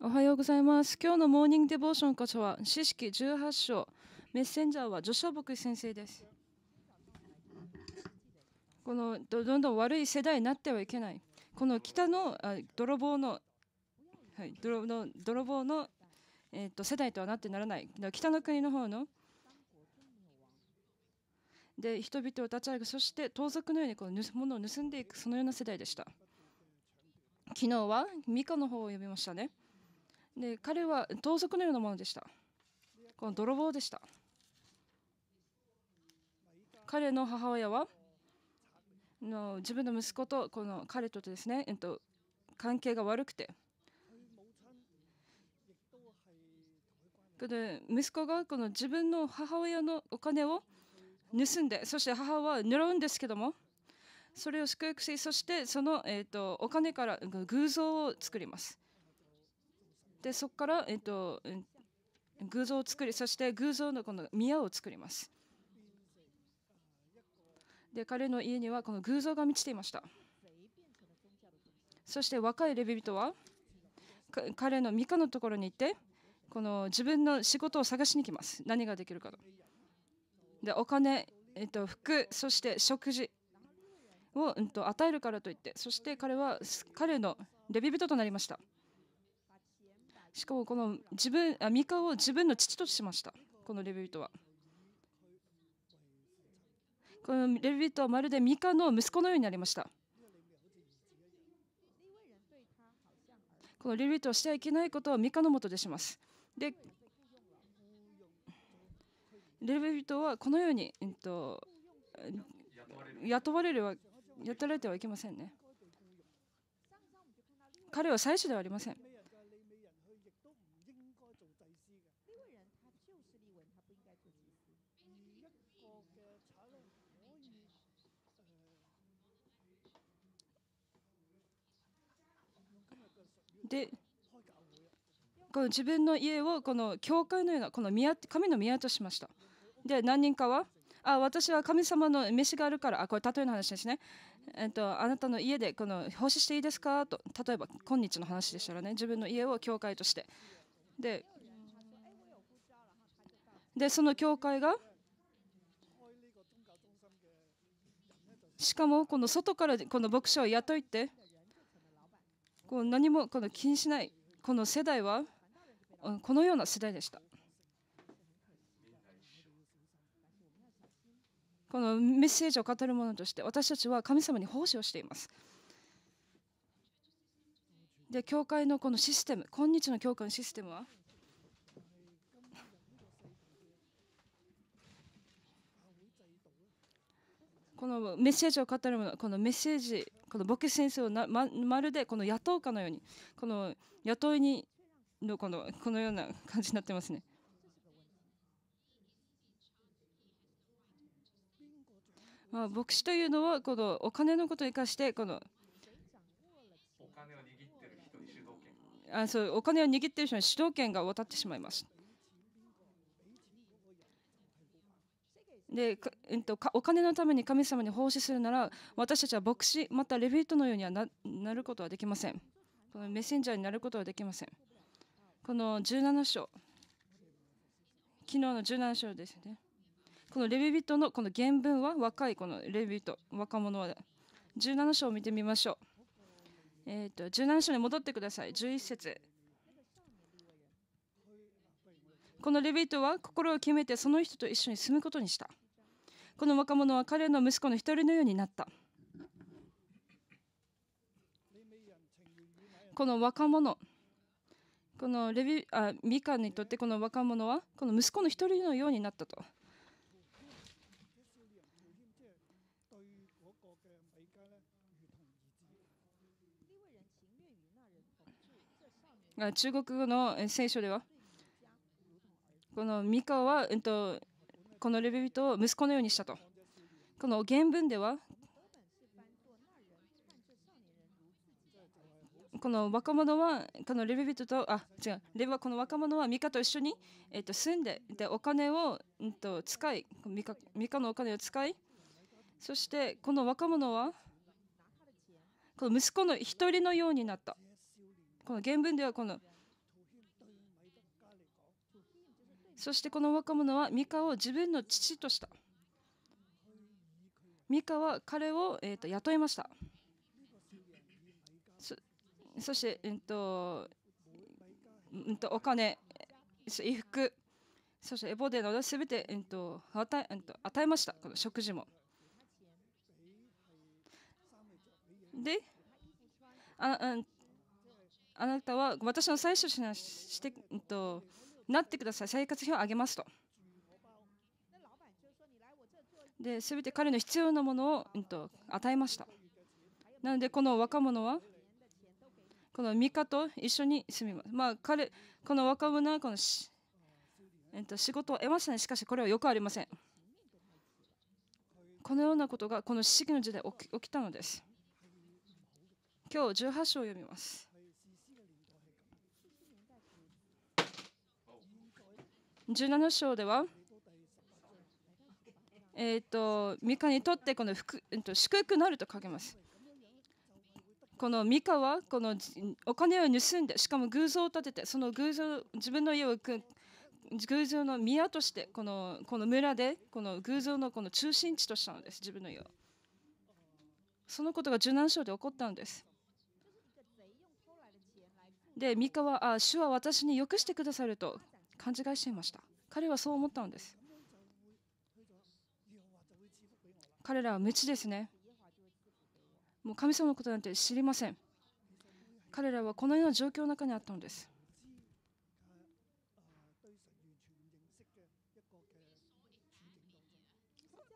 おはようございます。今日のモーニングデボーション箇所は、知識18章、メッセンジャーは女子牧師先生です。このどんどん悪い世代になってはいけない。この北のあ泥棒の、はい、泥の泥棒の、えー、と世代とはなってならない。北の国の方の。で人々を立ち上げそして盗賊のようにこの物を盗んでいくそのような世代でした昨日はミカの方を呼びましたねで彼は盗賊のようなものでしたこの泥棒でした彼の母親はの自分の息子とこの彼とですね、えっと、関係が悪くてで息子がこの自分の母親のお金を盗んでそして母は狙うんですけどもそれを祝福しそしてその、えーとお金から偶像を作りますでそこから、えっと、偶像を作りそして偶像のこの宮を作りますで彼の家にはこの偶像が満ちていましたそして若いレビ人は彼のミカのところに行ってこの自分の仕事を探しに来ます何ができるかとでお金、えっと、服そして食事を、うん、と与えるからといってそして彼は彼のレビ人となりましたしかもこの自分あミカを自分の父としましたこのレビュートはこのレビュートはまるでミカの息子のようになりましたこのレビュートをしてはいけないことをミカのもとでしますでレビュートはこのように、えっと、雇われるは雇われてはいけませんね彼は最初ではありませんでこの自分の家をこの教会のようなこの宮神の宮としました。で何人かはあ私は神様の飯があるからあこれ例えの話ですね、えっと、あなたの家でこの奉仕していいですかと例えば今日の話でしたらね自分の家を教会としてででその教会がしかもこの外からこの牧師を雇いってこう何もこの気にしないこの世代はこのような世代でした。このメッセージを語る者として私たちは神様に奉仕をしています。で教会のこのシステム今日の教会のシステムはこのメッセージを語る者このメッセージこの牧師先生をままるでこの野党かのようにこの雇いにのこのこのような感じになってますね。まあ、牧師というのはこのお金のことを生かしてこのお金を握ってる人に主導権あそうお金を握ってる人に主導権が渡ってしまいます。で、えっと、お金のために神様に奉仕するなら私たちは牧師またレビートのようにはなることはできませんこのメッセンジャーになることはできませんこの17章昨日の17章ですねこのレビトのこの原文は若いこのレビト若者は17章を見てみましょう、えーと、17章に戻ってください11節このレビトは心を決めてその人と一緒に住むことにしたこの若者は彼の息子の一人のようになったこの若者このレビあミカにとってこの若者はこの息子の一人のようになったと。中国語の聖書ではこのミカは、えっと、このレビ人を息子のようにしたと。この原文ではこの若者はこのレビ人とあ違うレビはこの若者はミカと一緒に、えっと、住んででお金を、うんと、使いミカミカのお金を使いそしてこの若者はこの息子の一人のようになったこの原文ではこのそしてこの若者はミカを自分の父とした。ミカは彼を、えー、と雇いました。そして、えーとうん、とお金、衣服、そしてエボデのすべて、えーと与ええー、と与えました、この食事も。でああ、あなたは私の最初しなして、えーとなってください生活費を上げますとで全て彼の必要なものを、うん、と与えましたなのでこの若者はこの三日と一緒に住みますまあ彼この若者はこのし、えっと、仕事を得ましたねしかしこれはよくありませんこのようなことがこの四式の時代起きたのです今日18章を読みます17章では、えーと、とミカにとってこの福、えー、と祝福なると書けます。このミカはこのお金を盗んでしかも偶像を建ててその偶像自分の家を偶像の宮としてこのこの村でこの偶像のこの中心地としたのです自分の家をそのことが17章で起こったのですでミカはあ主は私によくしてくださると勘違いしていました彼はそう思ったのです彼らは無知ですねもう神様のことなんて知りません彼らはこのような状況の中にあったのです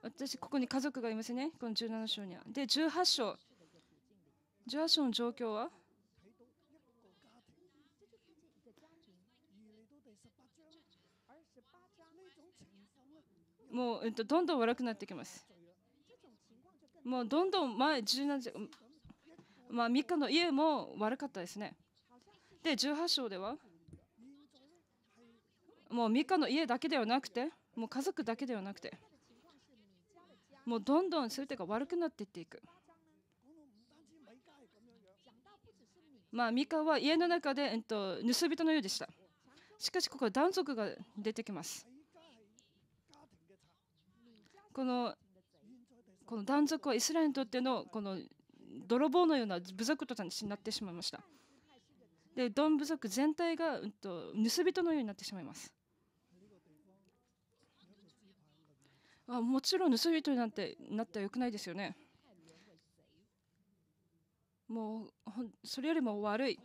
私ここに家族がいますねこの17章にはで18章18章の状況はもう、えっと、どんどん悪くなってきます。もうどんどん前十何時、まあ、3日の家も悪かったですね。で、18章では、もう3日の家だけではなくて、もう家族だけではなくて、もうどんどん全てが悪くなっていっていく。まあ、ミカは家の中で、えっと、盗人のようでした。しかしここは断続が出てきます。このこの断続はイスラエルにとってのこの泥棒のような部族とになってしまいました。で、ドン部族全体が、うん、と盗人のようになってしまいます。あもちろん盗人になってなったらよくないですよね。もうそれよりも悪い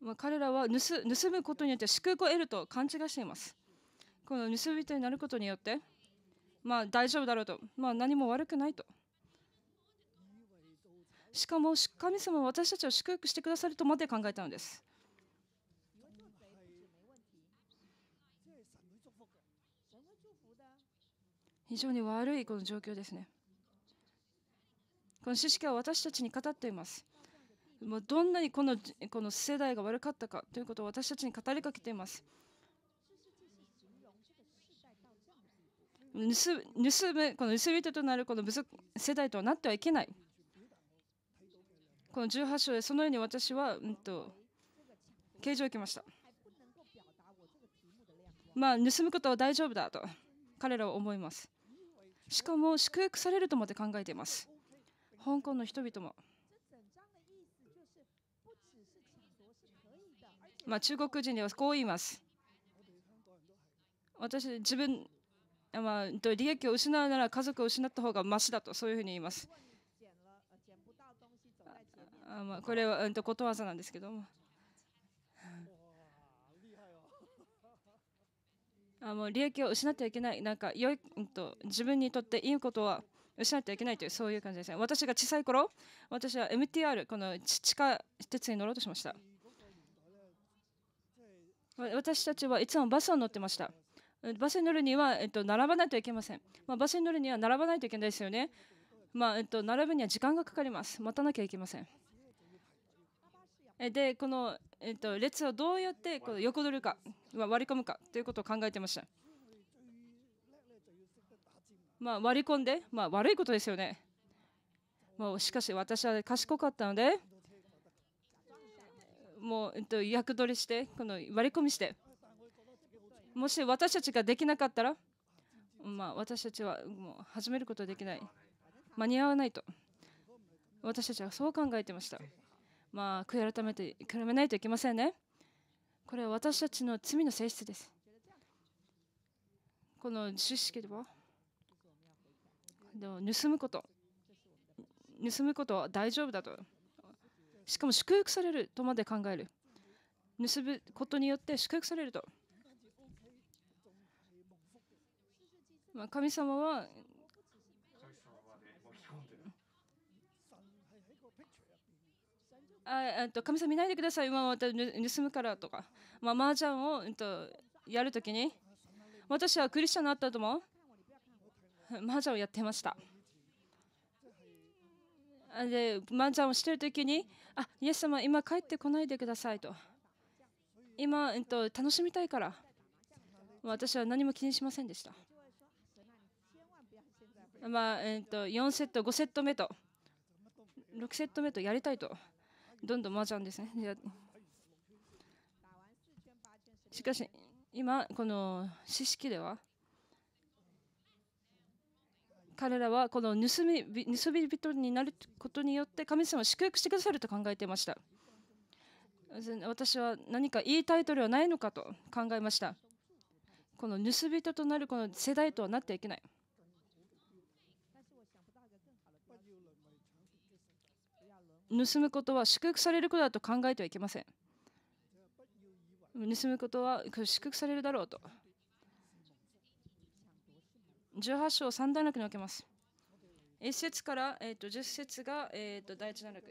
まあ、彼らは盗盗むことによって祝福を得ると勘違いしています。この盗人になることによって、まあ、大丈夫だろうと、まあ、何も悪くないと。しかも神様は私たちを祝福してくださるとまで考えたのです。非常に悪いこの状況ですね。この知識は私たちに語っています。もうどんなにこのこの世代が悪かったかということを私たちに語りかけています。盗盗むこの盗人となるこの世代とはなってはいけない。この18章でそのように私は、うんと、形状を受けました。まあ、盗むことは大丈夫だと彼らは思います。しかも祝福されるとまで考えています。香港の人々も。まあ、中国人ではこう言います。私、自分、まあ、利益を失うなら家族を失った方がましだと、そういうふうに言います。あまあ、これは、うん、とことわざなんですけども。あもう利益を失ってはいけない、なんか良い、うん、と自分にとっていいことは失ってはいけないという、そういう感じですね。私が小さい頃、私は MTR、この地下鉄に乗ろうとしました。私たちはいつもバスを乗ってました。バスに乗るには、えっと、並ばないといけません。まあ、バスに乗るには並ばないといけないですよね。まあえっと、並ぶには時間がかかります。待たなきゃいけません。で、この、えっと、列をどうやってこの横取るか、割り込むかということを考えてました。まあ、割り込んで、まあ、悪いことですよね。もうしかし私は賢かったので、もう、えっと、役取りしてこの割り込みしてもし私たちができなかったら、まあ、私たちはもう始めることできない間に合わないと私たちはそう考えてましたまあ悔い改めて悔めないといけませんねこれは私たちの罪の性質ですこの知識ではでも盗むこと盗むことは大丈夫だとしかも祝福されるとまで考える結ぶことによって祝福されると、まあ、神様は神様見ないでください、今また盗むからとか、まあ、麻雀を、うん、とやるときに、私はクリスチャンになったとも、麻雀をやってました。で漫才をしている時にあイエス様今帰ってこないでくださいと今、えっと、楽しみたいから私は何も気にしませんでしたまあえっと、4セット5セット目と6セット目とやりたいとどんどん麻雀ですねしかし今この知識では彼らはこの盗み盗み人になることによって神様を祝福してくださると考えていました私は何かいいタイトルはないのかと考えましたこの盗人となるこの世代とはなってはいけない盗むことは祝福されることだと考えてはいけません盗むことは祝福されるだろうと18章三段落に分けます。1節から、えー、と10節が、えー、と第一段落。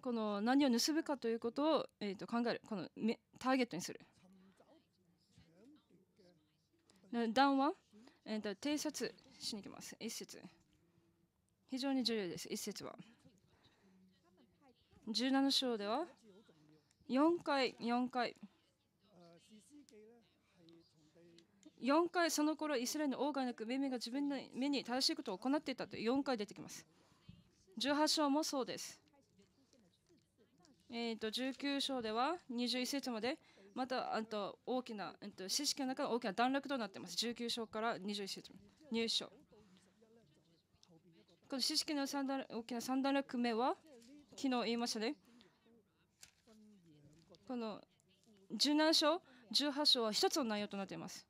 この何を盗むかということを、えー、と考える、このターゲットにする。段は、えー、と偵察しに行きます。1節非常に重要です、1節は。17章では4回、4回。4回その頃イスラエルの王がなく命名が自分の目に正しいことを行っていたと4回出てきます18章もそうですえー、と19章では21節までまたあと大きな、えー、と知識の中の大きな段落となっています19章から21節入章この知識の三段大きな三段落目は昨日言いましたねこの17章18章は1つの内容となっています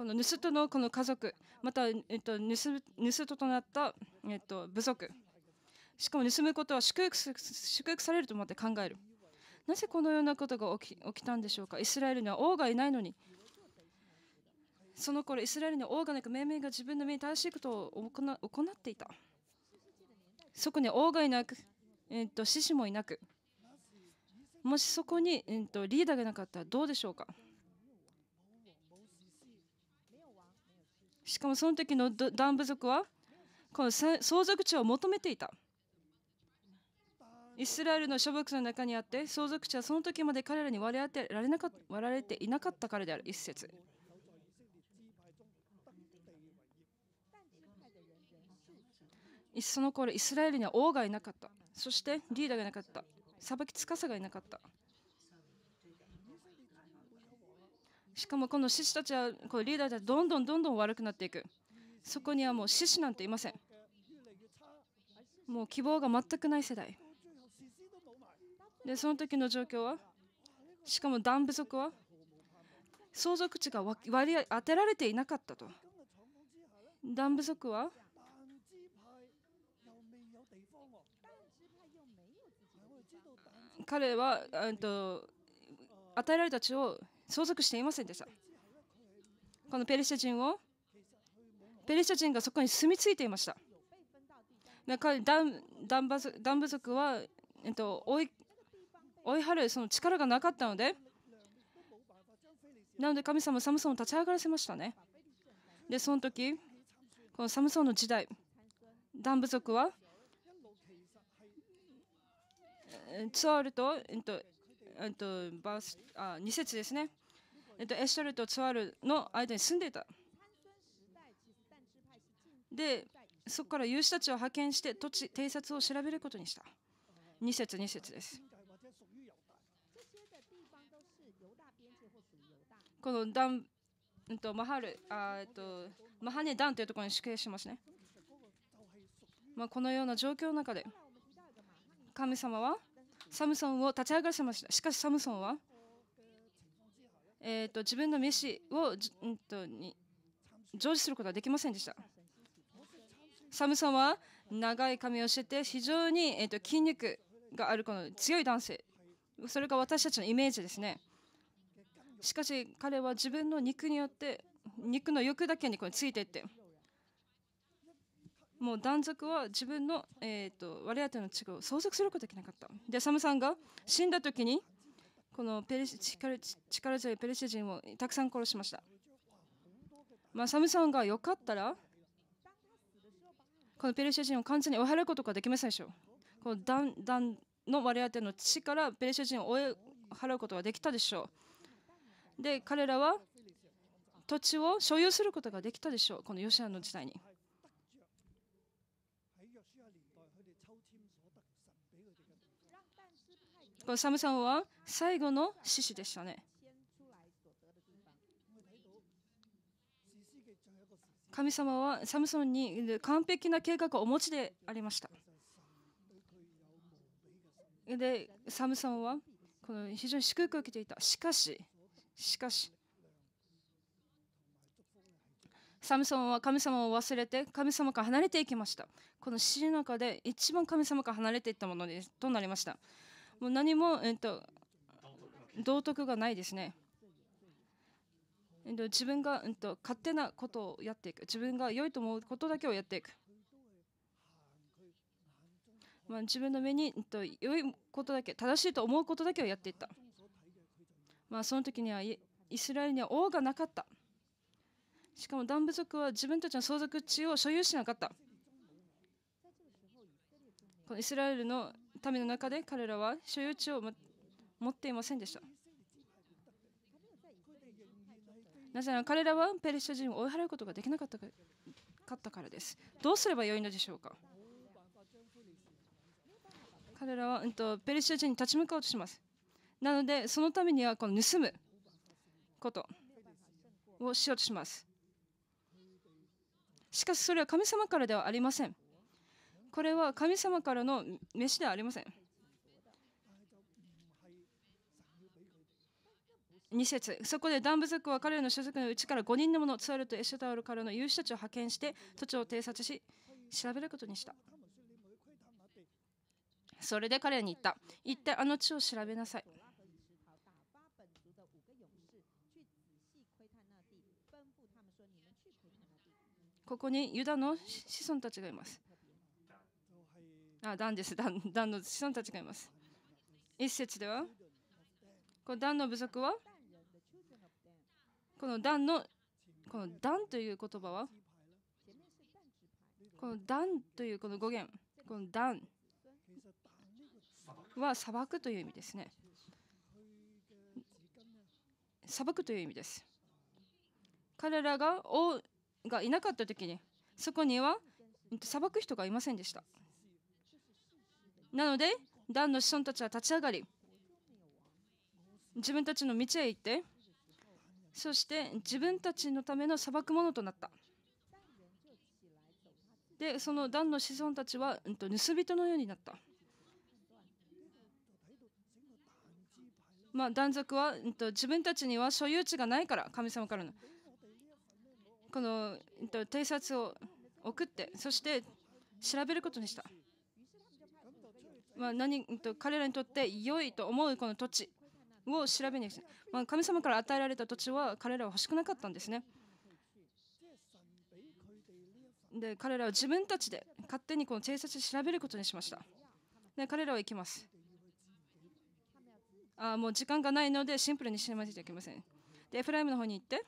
この盗人のこの家族また、えっと、盗人となった、えっと、部族しかも盗むことは祝福祝福されると思って考えるなぜこのようなことが起き起きたんでしょうかイスラエルには王がいないのにその頃イスラエルには王がなく命名が自分の目に正しいことを行行っていたそこに王がいなく、えっと、獅子もいなくもしそこに、えっとリーダーがなかったらどうでしょうかしかもその時のダン部族はこの相続地を求めていたイスラエルの諸仏の中にあって相続地はその時まで彼らに割り当てられなか割られていなかったからである一節その頃イスラエルには王がいなかったそしてリーダーがいなかった裁き司がいなかったしかもこの獅子たちはこのリーダーたちはどんどんどんどん悪くなっていくそこにはもう獅子なんていませんもう希望が全くない世代でその時の状況はしかも断不足は相続値が割り当てられていなかったと断不足は彼はと与えられた地を相続していませんでした。このペルシャ人を、ペルシャ人がそこに住み着いていました。彼ダンダンバダン部族は、えっと、追い追い張るその力がなかったので、なので神様、サムソンを立ち上がらせましたね。で、その時このサムソンの時代、ダン部族は、ツアールと、えっと、えっと、バースあ2節ですね。えっと、エッシャルとツワルの間に住んでいた。で、そこから有志たちを派遣して土地、偵察を調べることにした。2節2節です。このダン、うん、とマハルあえっと、マハネダンというところに死刑しますね。まあ、このような状況の中で神様はサムソンを立ち上がらせました。しかしサムソンはえーと、自分の飯をじ、うんと、に常時することはできませんでした。サムさんは長い髪をしてて非常に、えーと、筋肉があるこの強い男性それが私たちのイメージですねしかし彼は自分の肉によって肉の欲だけにこれついていってもう断続は自分の、えーと、割り当ての地区を相続することができなかったでサムさんが死んだ時にこのペレ力強いペルシ人をたくさん殺しました。まあ、サムさんがよかったら、このペルシア人を完全に追い払うことができませんでしょう。この弾弾の割り当ての力、からペルシア人を追い払うことができたでしょう。で、彼らは土地を所有することができたでしょう、このヨシアの時代に。このサムさんは最後の獅子でしたね。神様はサムソンに完璧な計画をお持ちでありました。で、サムソンはこの非常に祝福を受けていた。しかし、しかし、サムソンは神様を忘れて神様から離れていきました。この死の中で一番神様から離れていったものですとなりました。もう何も、えっと、道徳がないですね。えっと、自分が、えっと、勝手なことをやっていく自分が良いと思うことだけをやっていく、まあ、自分の目に、えっと、良いことだけ正しいと思うことだけをやっていった、まあ、その時にはイスラエルには王がなかったしかもダン部族は自分たちの相続地を所有しなかったこのイスラエルの民の中で彼らは所有地を持っていませんでした。なぜなら彼らはペルシャ人を追い払うことができなかったからです。どうすればよいのでしょうか彼らは、うん、とペルシャ人に立ち向かおうとします。なので、そのためにはこの盗むことをしようとします。しかし、それは神様からではありません。これは神様からの飯ではありません。2節そこでダンブ族は彼らの所属のうちから5人のものツアルとエシュタールからの有志たちを派遣して土地を偵察し調べることにしたそれで彼らに言った一体あの地を調べなさいここにユダの子孫たちがいますあ、ダンです。ダンダンの子孫たちがいます。一節では、このダンの部族は、このダンの、このダンという言葉は、このダンというこの語源、このダンは砂漠という意味ですね。砂漠という意味です。彼らが王がいなかった時に、そこには砂漠人がいませんでした。なので、ダンの子孫たちは立ち上がり、自分たちの道へ行って、そして自分たちのための裁くものとなった。で、そのダンの子孫たちは、うん、と盗人のようになった。まあ、断族は、うん、と自分たちには所有地がないから、神様からの。この、うん、と偵察を送って、そして調べることにした。まあ、何と彼らにとって良いと思うこの土地を調べに、まあ、神様から与えられた土地は彼らは欲しくなかったんですね。で彼らは自分たちで勝手にこの偵察調べることにしました。で彼らは行きます。あもう時間がないのでシンプルにしまじゃいけません。でエフライムの方に行って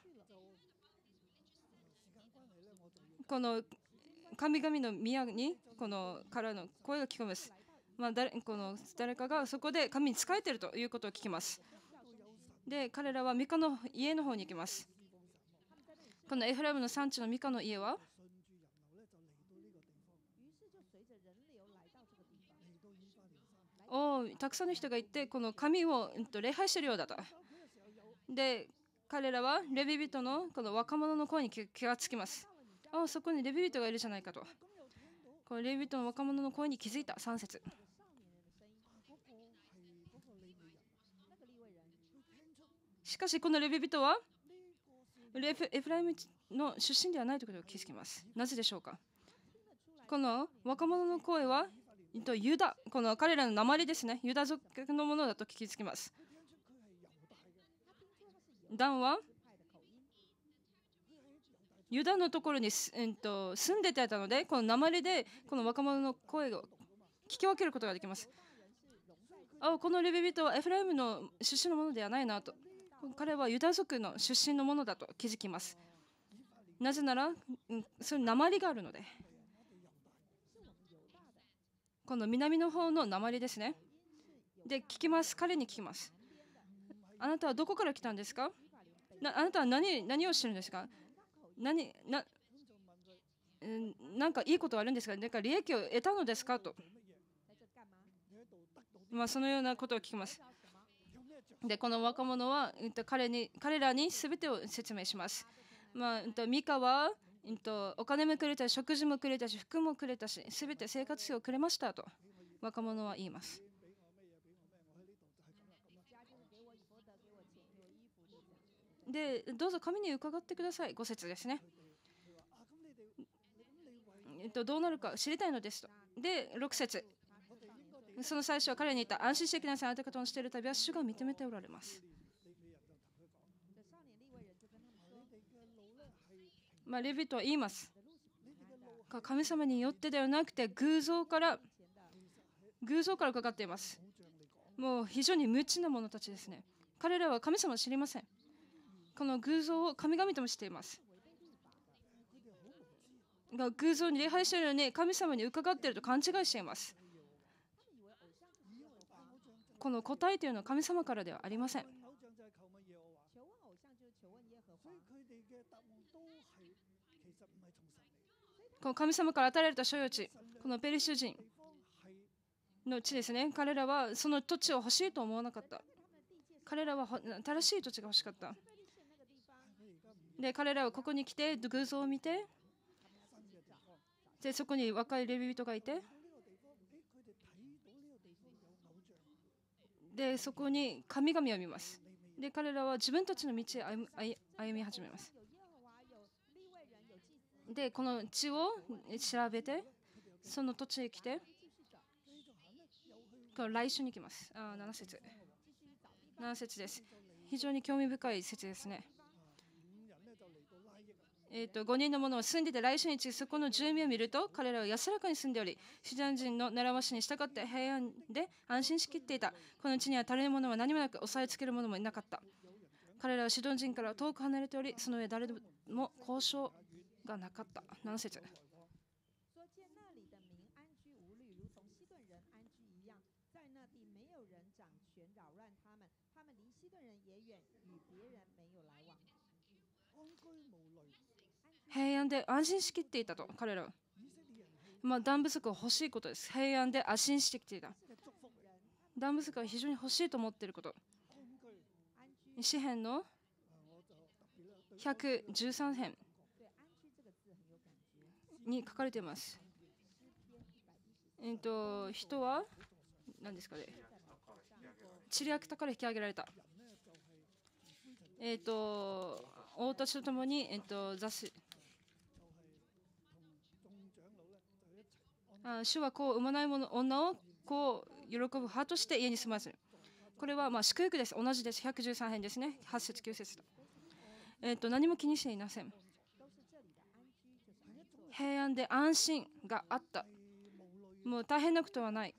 この神々の宮にこのからの声が聞こえます。まあ、誰この誰かがそこで神に仕えているということを聞きます。で彼らはミカの家の方に行きます。このエフライムの産地のミカの家はおたくさんの人がいてこの神を、うんと、礼拝しているようだと。で彼らはレビ人のこの若者の声に気がつきます。あそこにレビ人がいるじゃないかと。これレイビットの若者の声に気づいた3節しかしこのレビトはレフエフライムの出身ではないということを気づきます。なぜでしょうかこの若者の声はユダ、この彼らの前ですね、ユダ族のものだと気づきます。ダンはユダのところに、えー、と住んでてたのでこの鉛でこの若者の声を聞き分けることができます。あこのレビ人はエフライムの出身のものではないなと彼はユダ族の出身のものだと気づきますなぜなら、うん、それ鉛があるのでこの南の方の鉛ですねで聞きます彼に聞きますあなたはどこから来たんですかあなたは何何をしてるんですか何ななんかいいことはあるんですかなか利益を得たのですかと、まあ、そのようなことを聞きます。でこの若者は、うん、と彼に彼らに全てを説明します。まあ、ん、とミカは、うん、とお金もくれたし食事もくれたし服もくれたし全て生活費をくれましたと若者は言います。でどうぞ神に伺ってください、5節ですね。えっと、どうなるか知りたいのですと。で、6節その最初は彼に言った、安心してきなさい、あなた方のしている旅は主が認めておられます。まあ、レビとは言います。神様によってではなくて、偶像から、偶像から伺っています。もう非常に無知な者たちですね。彼らは神様を知りません。この偶像を神々ともしています。が偶像に礼拝しているように神様に伺っていると勘違いしています。この答えというのは神様からではありません。この神様から与えられた所有地、このペリシュ人の地ですね、彼らはその土地を欲しいと思わなかった。彼らは新しい土地が欲しかった。で彼らはここに来て偶像を見てでそこに若いレビュー人がいてでそこに神々を見ますで彼らは自分たちの道へ歩み始めますでこの地を調べてその土地へ来て来週に来ますあ7節7節です非常に興味深い説ですねえー、と5人の者は住んでて来週ち、そこの住民を見ると彼らは安らかに住んでおりシドン人の習わしに従って平安で安心しきっていたこの地には誰の者は何もなく押さえつける者もいなかった彼らはシドン人から遠く離れておりその上誰も交渉がなかった7節平安で安心しきっていたと彼らは、まあ、暖不足は欲しいことです平安で安心してきていた暖不足は非常に欲しいと思っていること詩編の113編に書かれていますえっ、と人は何ですかね知り合から引き上げられたえっ、と王たちと共に、えっと、と雑誌主は子を産まないもの女をこう喜ぶ派として家に住まずこれはまあ祝福です同じです113編ですね8節9節と,、えー、と何も気にしていません平安で安心があったもう大変なことはない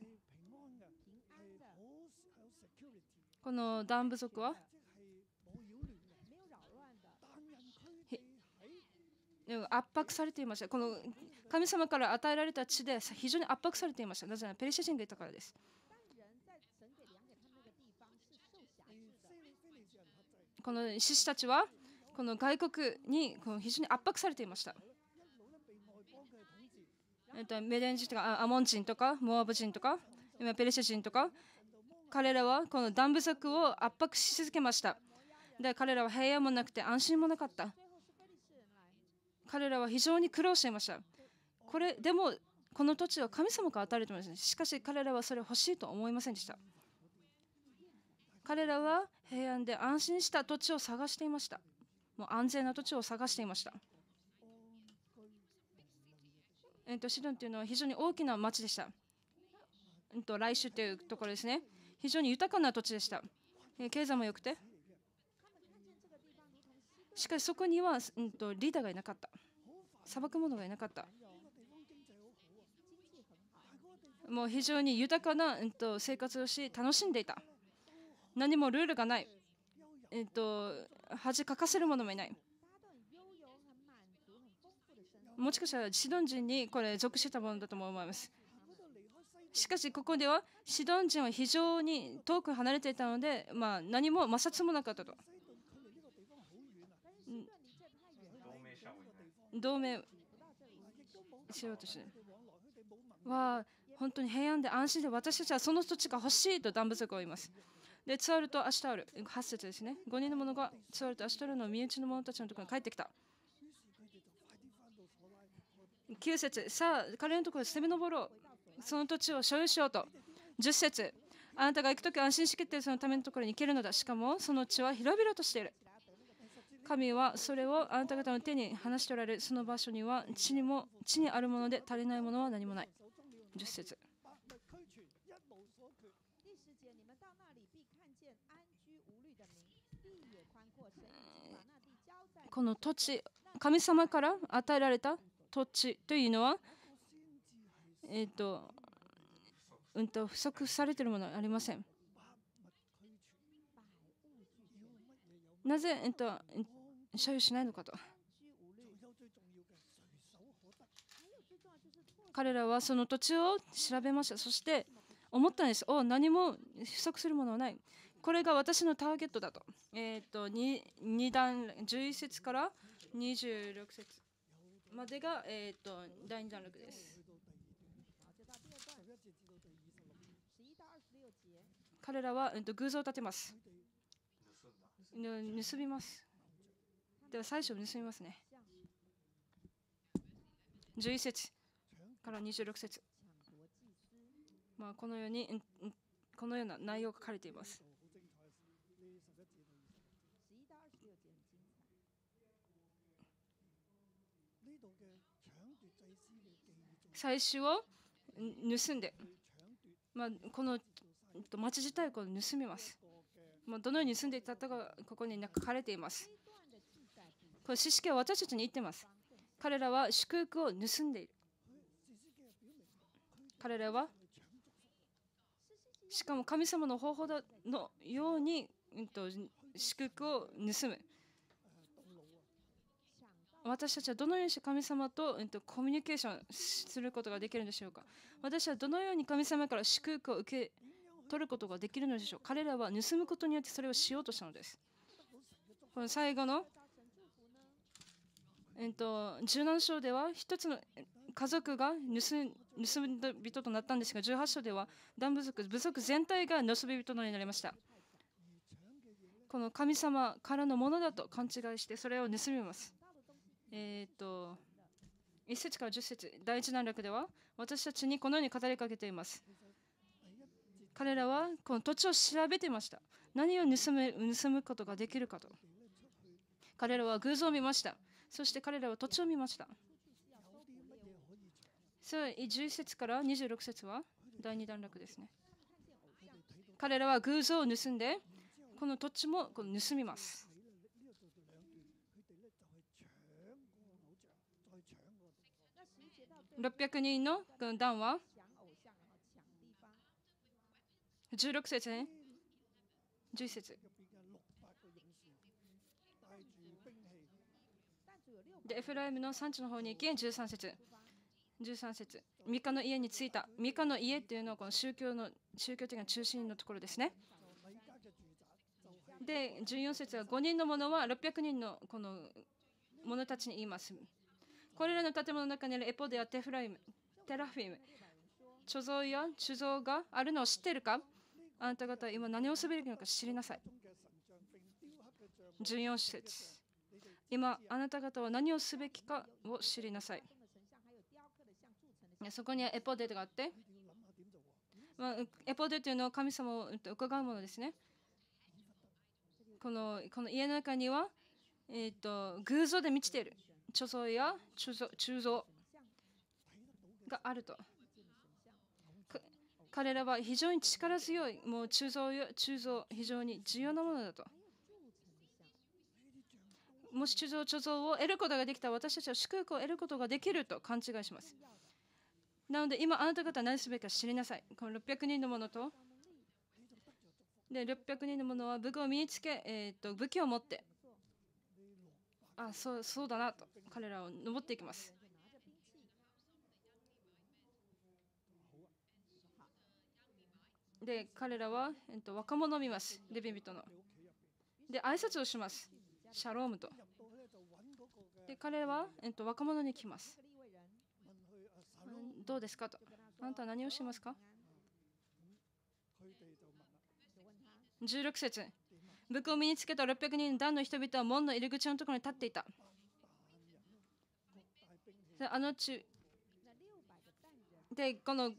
このダン部族は圧迫されていましたこの神様から与えられた地で非常に圧迫されていました。なぜならペリシャ人がいたからです。この獅子たちはこの外国にこの非常に圧迫されていました。えっと、メデン人とかアモン人とかモアブ人とか今ペルシャ人とか彼らはこのダン不足を圧迫し続けました。で彼らは平安もなくて安心もなかった。彼らは非常に苦労していました。これでもこの土地は神様が与えられていますしかし彼らはそれ欲しいと思いませんでした彼らは平安で安心した土地を探していましたもう安全な土地を探していましたえっと、シドンというのは非常に大きな町でした。えっと、来週というところですね。非常に豊かな土地でした。え経済も良くて。しかしそこには、えっと、リーダーがいなかった。裁く者がいなかった。もう非常に豊かな、うん、と生活をし楽しんでいた何もルールがない、えっと、恥かかせるものもいないもしかしたらシドン人にこれ属してたものだとも思いますしかしここではシドン人は非常に遠く離れていたので、まあ、何も摩擦もなかったと同盟しようとして本当に平安で安心で私たちはその土地が欲しいと断足を言います。で、ツアルとアシュタール、8節ですね。5人の者がツアルとアシュタールの身内の者たちのところに帰ってきた。9節さあ、彼のところに攻め上ろう。その土地を所有しようと。10節あなたが行くとき安心しきってそのためのところに行けるのだ。しかも、その地は広々としている。神はそれをあなた方の手に話しておられるその場所には地にも地にあるもので足りないものは何もない10節この土地、神様から与えられた土地というのは、えっ、ー、と、うんと、不足されているものはありません。なぜ、えっ、ー、と、所有しないのかと。彼らはその土地を調べましたそして思ったんですお何も不足するものはないこれが私のターゲットだと,、えーと、2, 2段11節から26節までが、えーと、第2段落です。彼らは、えー、と偶像を立てます。盗みます。では最初盗みますね。11節から26節まあこのようにこのような内容が書かれています。祭司を盗んで、まあ、この町自体を盗みます。まあ、どのように盗んでいたかここに書かれています。この知識は私たちに言ってます。彼らは祝福を盗んでいる。彼らはしかも神様の方法だのように、うんと、祝福を盗む私たちはどのようにして神様と、うんと、コミュニケーションすることができるんでしょうか私はどのように神様から祝福を受け取ることができるのでしょう彼らは盗むことによってそれをしようとしたのですこの最後の、えっと、17章では一つの家族が盗ん盗み人となったんですが、18章では、ダン部族、部族全体が盗み人になりました。この神様からのものだと勘違いして、それを盗みます。えっ、ー、と、1節から10節第一段落では、私たちにこのように語りかけています。彼らはこの土地を調べていました。何を盗む盗むことができるかと。彼らは偶像を見ました。そして彼らは土地を見ました。そう、11節から26節は第2段落ですね。彼らは偶像を盗んで、この土地もこの盗みます。600人の団は16節ね10節でエフライムの産地の方に行き13節13節三日の家に着いた三日の家っていうのはこの宗教の宗教的な中心のところですねで14節は5人の者は600人のこの者たちに言いますこれらの建物の中にあるエポデやテフライムテラフィム貯蔵や貯蔵があるのを知ってるかあなた方は今何をすべきのか知りなさい14節今あなた方は何をすべきかを知りなさいそこにエポデーがあって、まあ、エポデーのは神様を伺うものですね。このこの家の中には、えーと、偶像で満ちている貯蔵や鋳造があると。彼らは非常に力強い、もう鋳造鋳造、非常に重要なものだと。もし鋳造、貯蔵を得ることができた私たちは祝福を得ることができると勘違いします。なので今あなた方は何すべきか知りなさい。この600人の者とで600人の者は武具を身につけ、えー、と武器を持ってあそうそうだなと彼らを登っていきます。で彼らは、えー、と若者を見ます、レビ人の。で挨拶をします、シャロームと。で彼らは、えー、と若者に来ます。どうですかと。あなたは何をしますか ?16 節僕を身につけた600人の団の人々は門の入り口のところに立っていた。あの中で、この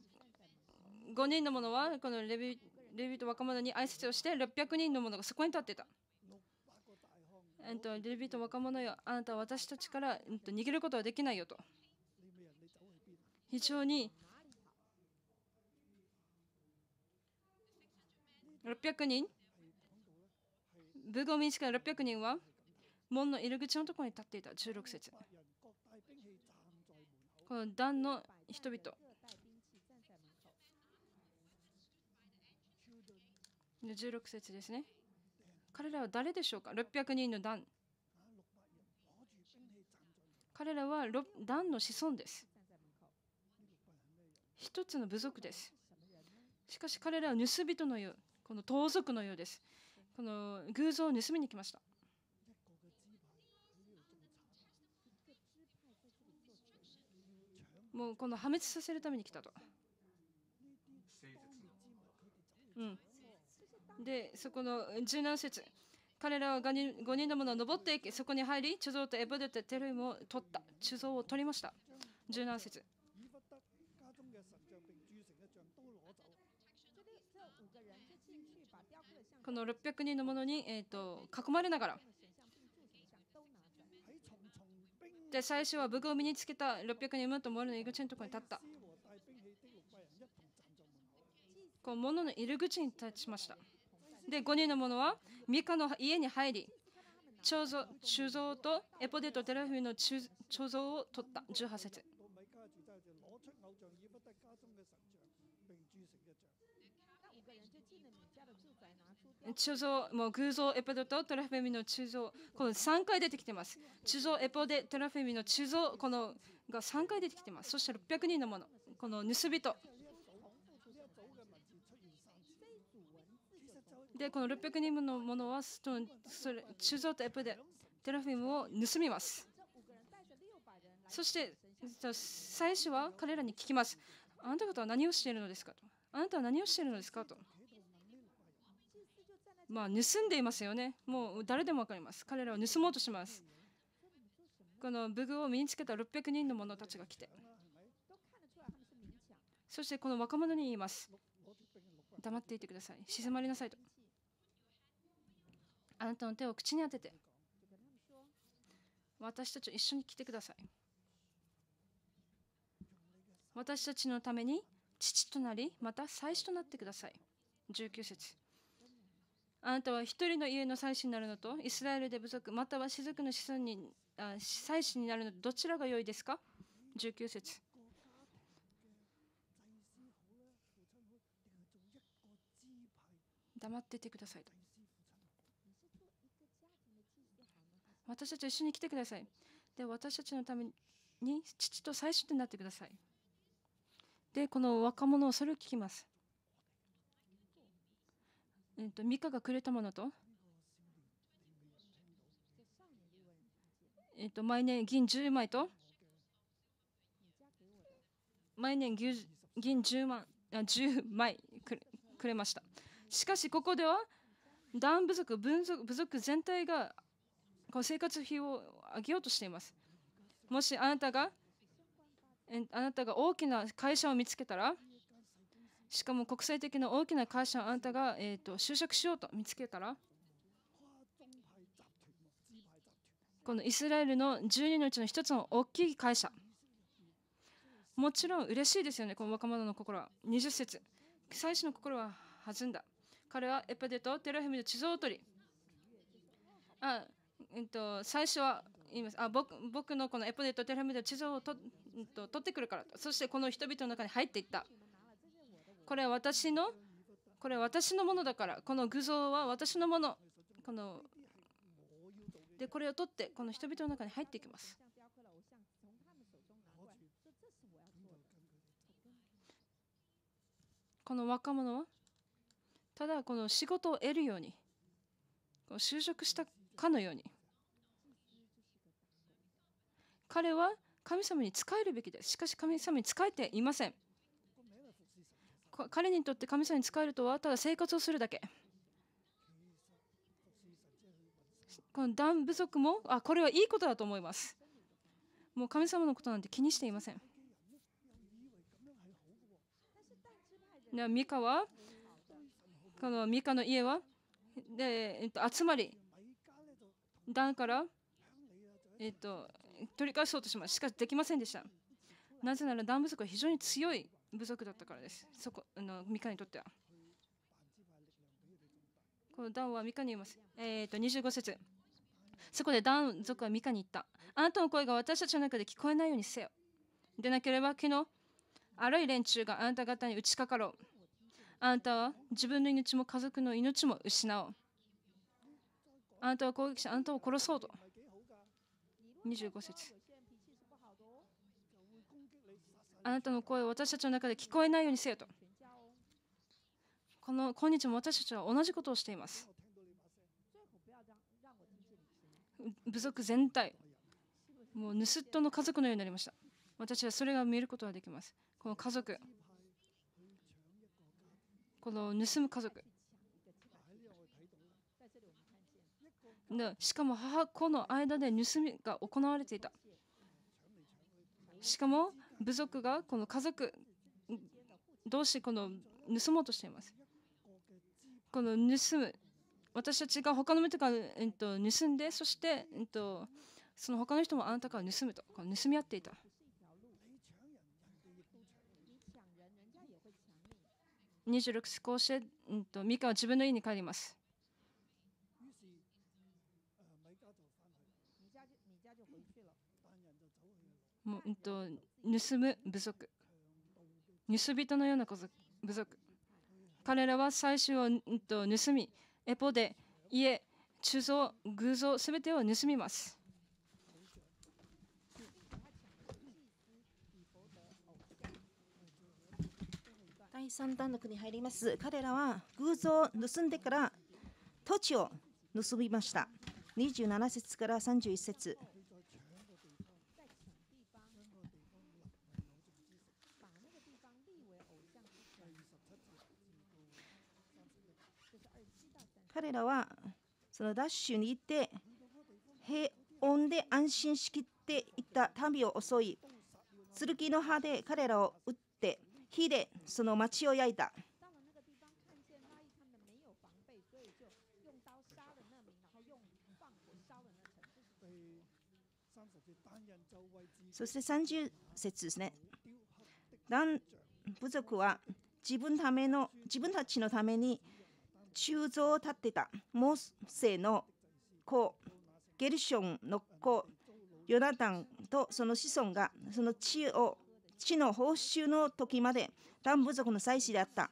5人の者はこのレビレビと若者に挨拶をして600人の者がそこに立っていた。えっと、レビと若者よ、あなたは私たちから、と、逃げることはできないよと。非常に600人ブゴミ主化か600人は門の入り口のところに立っていた16節この団の人々16節ですね彼らは誰でしょうか600人の団彼らは団の子孫です一つの部族です。しかし彼らは盗人のよう、この盗賊のようです。この偶像を盗みに来ました。もうこの破滅させるために来たと。うん、で、そこの柔軟節。彼らは5人のものを登っていき、そこに入り、貯蔵とエボデとテルムを取った。貯蔵を取りました。柔軟節。この600人のものに、えーと、囲まれながらで最初は武具を身につけた600人もとモルの入り口のところに立ったこう物の入り口に立ちましたで5人の者はミカの家に入り貯蔵とエポデとテラフィの貯蔵を取った18節鋳造、もう偶像エポデとトラフェミの鋳造、この3回出てきてます。鋳造エポデ、トラフェミの鋳造、このが3回出てきてます。そして600人のもの、この盗人。で、この600人のものは、それ鋳造とエポデ、トラフィミを盗みます。そして、最初は彼らに聞きます。あなた方は何をしているのですかと。あなたは何をしているのですかと。まあ、盗んでいますよね。もう誰でも分かります。彼らは盗もうとします。この武具を身につけた600人の者たちが来て、そしてこの若者に言います。黙っていてください。静まりなさいと。あなたの手を口に当てて、私たちと一緒に来てください。私たちのために父となり、また妻子となってください。19節あなたは一人の家の祭司になるのと、イスラエルで不足、または雫の子孫にあ祭司になるのと、どちらが良いですか ?19 節黙っててくださいと。私たち一緒に来てください。で、私たちのために父と妻子となってください。で、この若者をそれを聞きます。えんとミカがくれたものと,、えー、と毎年銀10枚と毎年銀10万あ10枚くれくれましたしかしここでは男部族分足部族全体がこう生活費を上げようとしていますもしあなたがあなたが大きな会社を見つけたらしかも国際的な大きな会社をあんたが、えー、と就職しようと見つけたらこのイスラエルの12のうちの1つの大きい会社もちろん嬉しいですよねこの若者の心は20節最初の心は弾んだ彼はエパデとテラヘミで地蔵を取りあ、えっと、最初は言いますあ僕僕のこのエポデとテラヘミで地蔵をと、えっと、取ってくるからとそしてこの人々の中に入っていったこれは私のこれは私のものだからこの偶像は私のものこのでこれを取ってこの人々の中に入っていきますこの若者はただこの仕事を得るように就職したかのように彼は神様に仕えるべきですしかし神様に仕えていません彼にとって神様に仕えるとはただ生活をするだけ。この断不足もあこれはいいことだと思います。もう神様のことなんて気にしていません。でミカはこのミカの家はで、えっと、集まり段から、えっと、取り返そうとしますしかしできませんでしたなぜならダン不足は非常に強い部族だったからです。そこあのミカにとっては。このダンはミカにいます。えっ、ー、と25節そこでダン族はミカに言った。あなたの声が私たちの中で聞こえないようにせよ。でなければ昨日、荒い連中があなた方に打ちかかろう。あなたは自分の命も家族の命も失おう。あなたは攻撃し、あなたを殺そうと。25節あなたの声を私たちの中で聞こえないようにせよと。この今日も私たちは同じことをしています。部族全体、もう盗人の家族のようになりました。私はそれが見ることができます。この家族、この盗む家族。しかも母子の間で盗みが行われていた。しかも部族がこの家族同士この盗もうとしています。この盗む私たちが他の人から、えっと、盗んでそして、えっと、その他の人もあなたから盗むとこの盗み合っていた。26こうして、うん、とミカは自分の家に帰ります。もう、うんと、盗む部族盗人のような部族彼らは採取を盗みエポで家鋳造偶像すべてを盗みます第3弾の国に入ります彼らは偶像を盗んでから土地を盗みました27節から31節彼らはそのダッシュにいて平穏で安心しきっていた民を襲い剣の葉で彼らを撃って火でその町を焼いたそして30節ですね。男部族は自分ための自分たちのために鋳造を立ってたモーセの子ゲルションの子ヨナタンとその子孫がその地を地の報酬の時までダン部族の祭司であった。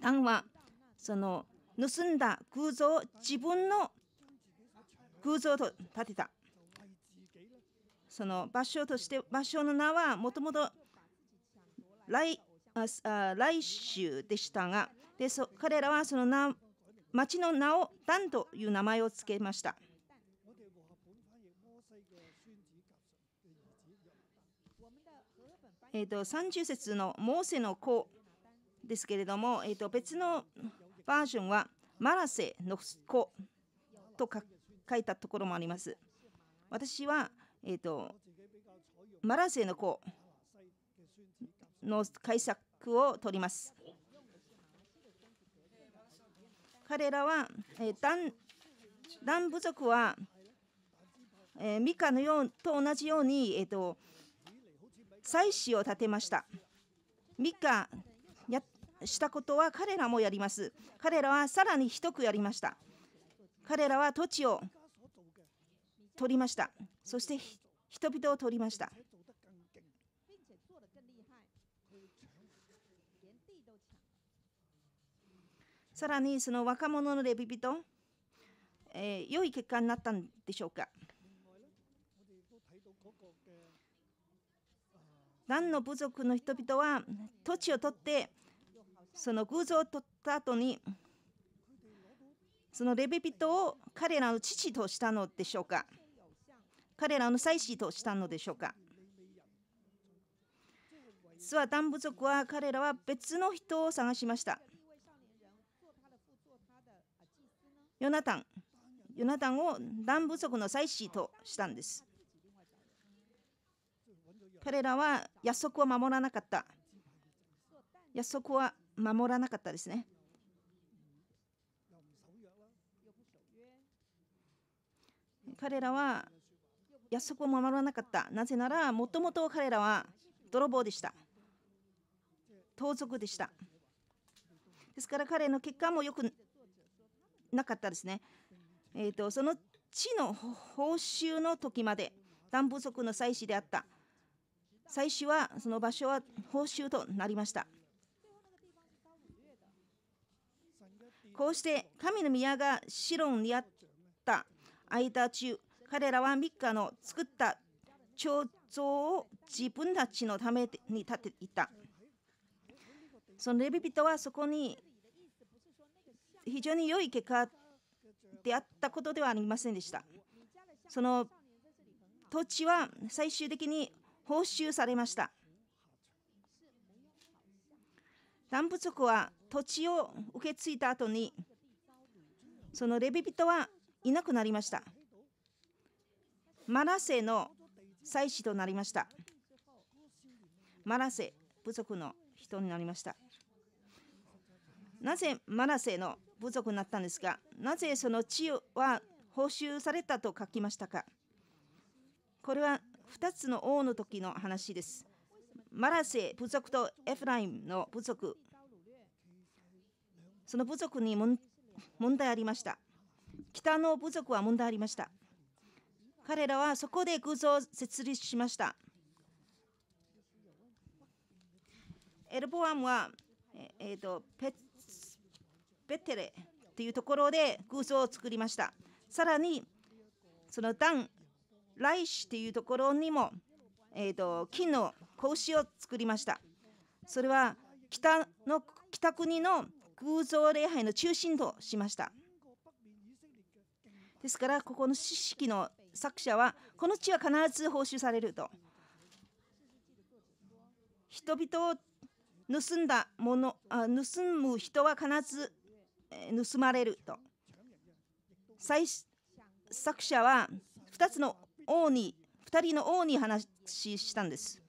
ダンはその盗んだ偶像を自分の偶像と立てた。その場所として場所の名はもともと来あ来州でしたがでそ彼らはその名町の名をダンという名前を付けました。えーと、30節のモーセの子ですけれども、えーと、別のバージョンはマラセの子と書いたところもあります。私は、えーとマラセの子の解釈を取ります。彼らは、えダンダン部族は、えー、ミカのようと同じように、えーと、祭祀を立てました。ミカやしたことは彼らもやります。彼らはさらにひどくやりました。彼らは土地を取りました。そして人々を取りました。さらにその若者のレビ人、えー、良い結果になったんでしょうか何の部族の人々は土地を取ってその偶像を取った後にそのレビ人を彼らの父としたのでしょうか彼らの祭司としたのでしょうか実はダン部族は彼らは別の人を探しましたヨナタンヨナタンをン不足の祭司としたんです彼らは約束を守らなかった約束は守らなかったですね彼らは約束を守らなかったなぜならもともと彼らは泥棒でした盗賊でしたですから彼の結果もよくなかったですね。えーと、その地の報酬の時まで断不足の祭祀であった祭祀はその場所は報酬となりましたこうして神の宮がシロンにあった間中彼らは3日の作った彫像を自分たちのために建てていたそのレビ人はそこに非常に良い結果であったことではありませんでした。その土地は最終的に報酬されました。南部族は土地を受け継いだ後に、そのレビ人はいなくなりました。マラセの祭司となりました。マラセ部族の人になりました。なぜマラセの部族になったんですが、なぜその地は報酬されたと書きましたかこれは2つの王の時の話です。マラセ部族とエフライムの部族、その部族に問題ありました。北の部族は問題ありました。彼らはそこで偶像を設立しました。エルボアムは、えーと、とペベテレっていうところで偶像を作りましたさらにそのダン・ライシっていうところにも、えーと金の格子を作りましたそれは北の北国の偶像礼拝の中心としましたですからここの知識の作者はこの地は必ず報酬されると人々を盗んだものあ盗む人は必ず盗まれると最作者は2つの王に2人の王に話したんです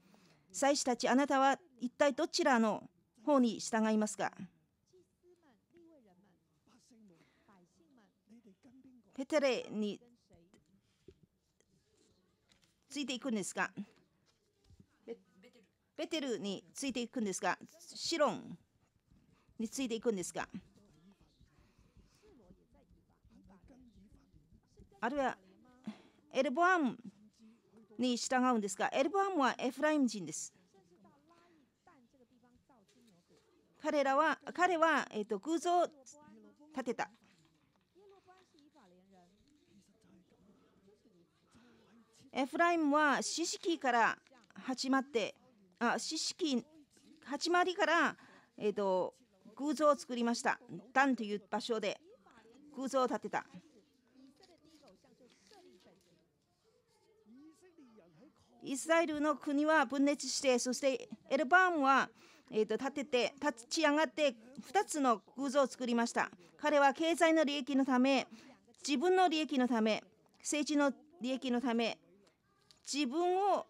祭司たちあなたは一体どちらの方に従いますかペテレについていくんですかペテルについていくんですがシロンについていくんですがあるいはエルボアムに従うんですが、エルボアムはエフライム人です。彼らは彼は、えー、と偶像を建てた。エフライムは四式から始まって、あ四式始まりから、えーと偶像を作りました。ダンという場所で偶像を建てた。イスラエルの国は分裂してそしてエルバーンは、えー、と立てて立ち上がって2つの偶像を作りました彼は経済の利益のため自分の利益のため政治の利益のため自分を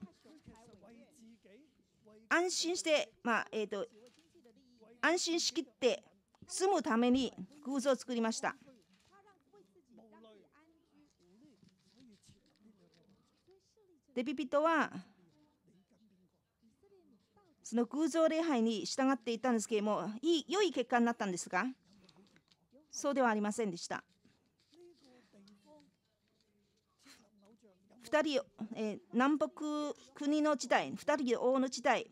安心して、まあえーと、と安心しきって住むために偶像を作りましたデビトはその偶像礼拝に従っていたんですけれどもいい良い結果になったんですがそうではありませんでした二人、えー、南北国の時代2人で王の時代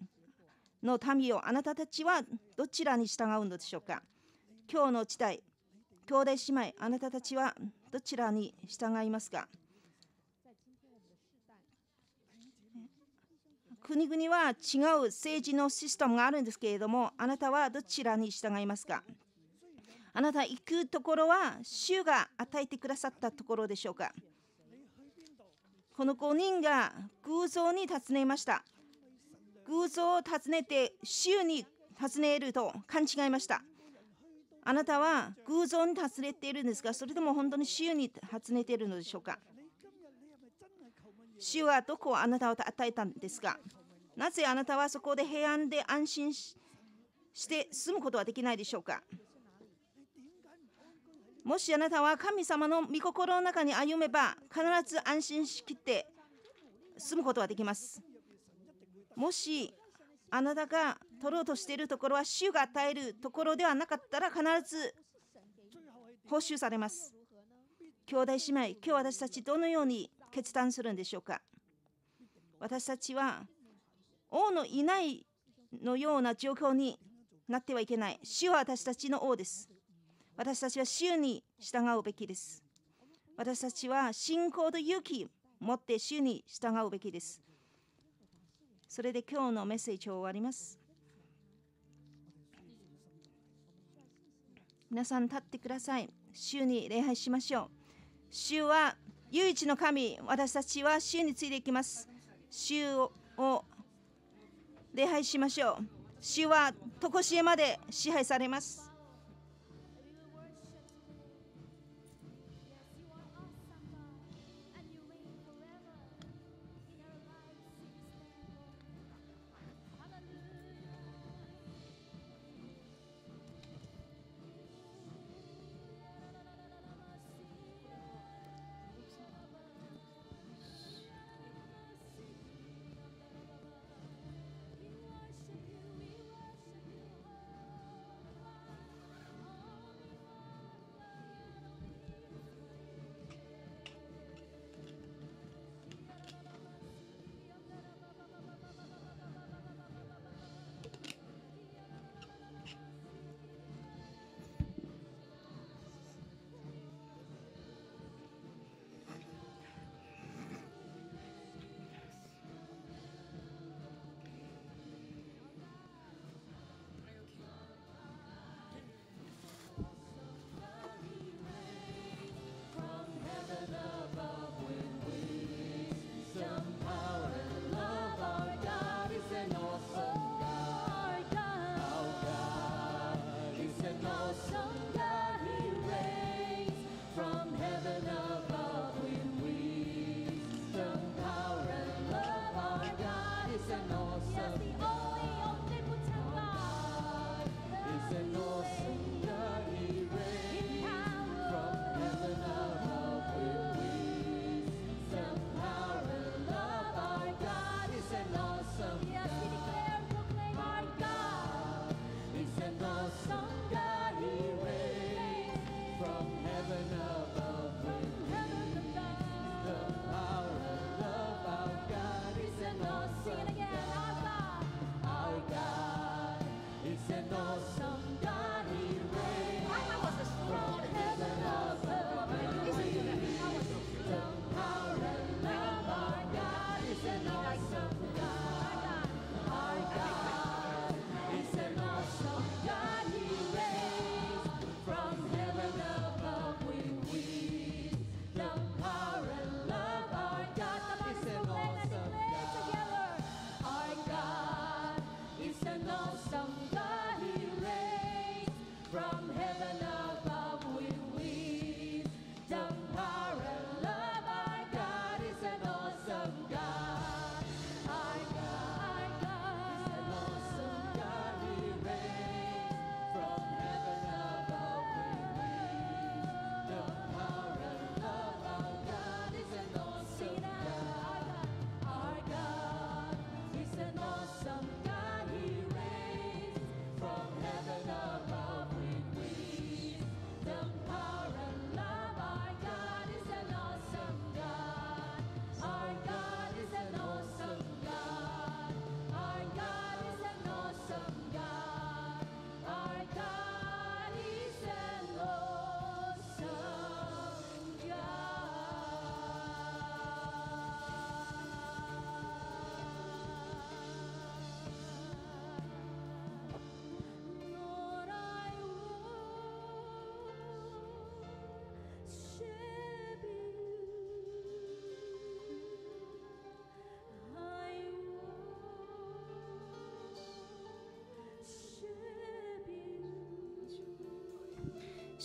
の民をあなたたちはどちらに従うのでしょうか今日の時代兄弟姉妹あなたたちはどちらに従いますか国々は違う政治のシステムがあるんですけれども、あなたはどちらに従いますかあなた行くところは主が与えてくださったところでしょうかこの5人が偶像に尋ねました。偶像を尋ねて主に尋ねると勘違いました。あなたは偶像に尋ねているんですが、それとも本当に主に尋ねているのでしょうか主はどこをあなたを与えたんですかなぜあなたはそこで平安で安心して住むことはできないでしょうかもしあなたは神様の御心の中に歩めば必ず安心しきって住むことはできます。もしあなたが取ろうとしているところは主が与えるところではなかったら必ず報酬されます。兄弟姉妹、今日私たちどのように決断するんでしょうか私たちは王のいないのような状況になってはいけない。主は私たちの王です。私たちは主に従うべきです。私たちは信仰と勇気を持って主に従うべきです。それで今日のメッセージを終わります。皆さん立ってください。主に礼拝しましょう。主は唯一の神、私たちは主についていきます。主を礼拝しましょう。主は常しえまで支配されます。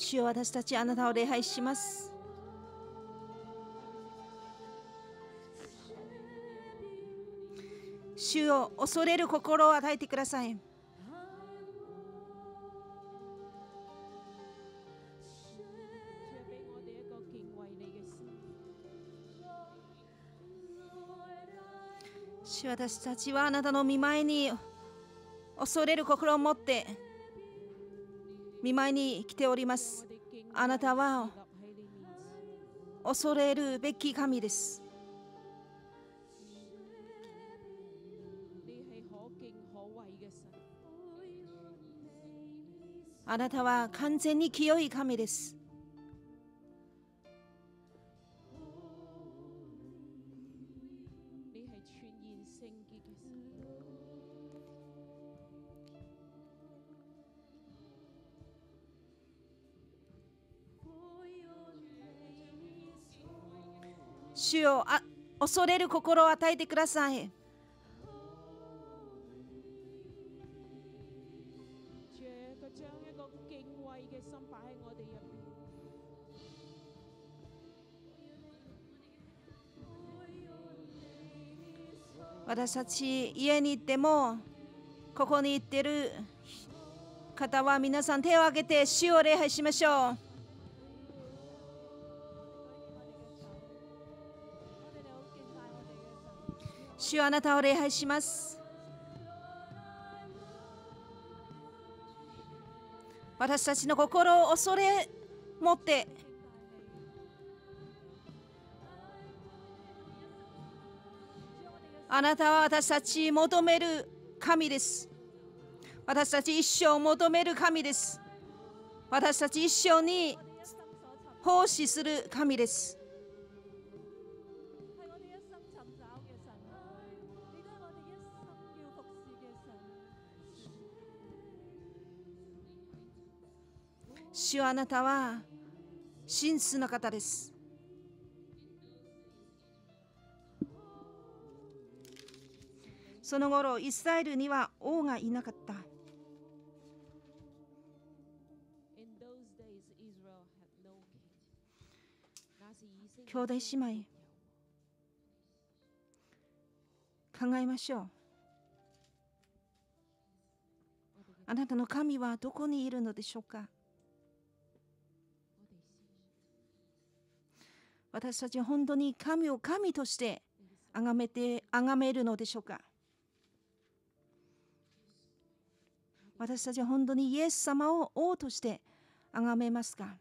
主よ私たちあなたを礼拝します主を恐れる心を与えてください主私たちはあなたの見舞いに恐れる心を持って見舞いに来ております。あなたは恐れるべき神です。あなたは完全に清い神です。主よあ恐れる心を与えてください私たち家に行ってもここに行ってる方は皆さん手を挙げて主を礼拝しましょう主あなたを礼拝します私たちの心を恐れ持ってあなたは私たち求める神です私たち一生求める神です私たち一生に奉仕する神です主あなたは真実の方です。その頃、イスラエルには王がいなかった。兄弟姉妹、考えましょう。あなたの神はどこにいるのでしょうか私たち本当に神を神として崇めて崇めるのでしょうか私たちは本当にイエス様を王として崇めますか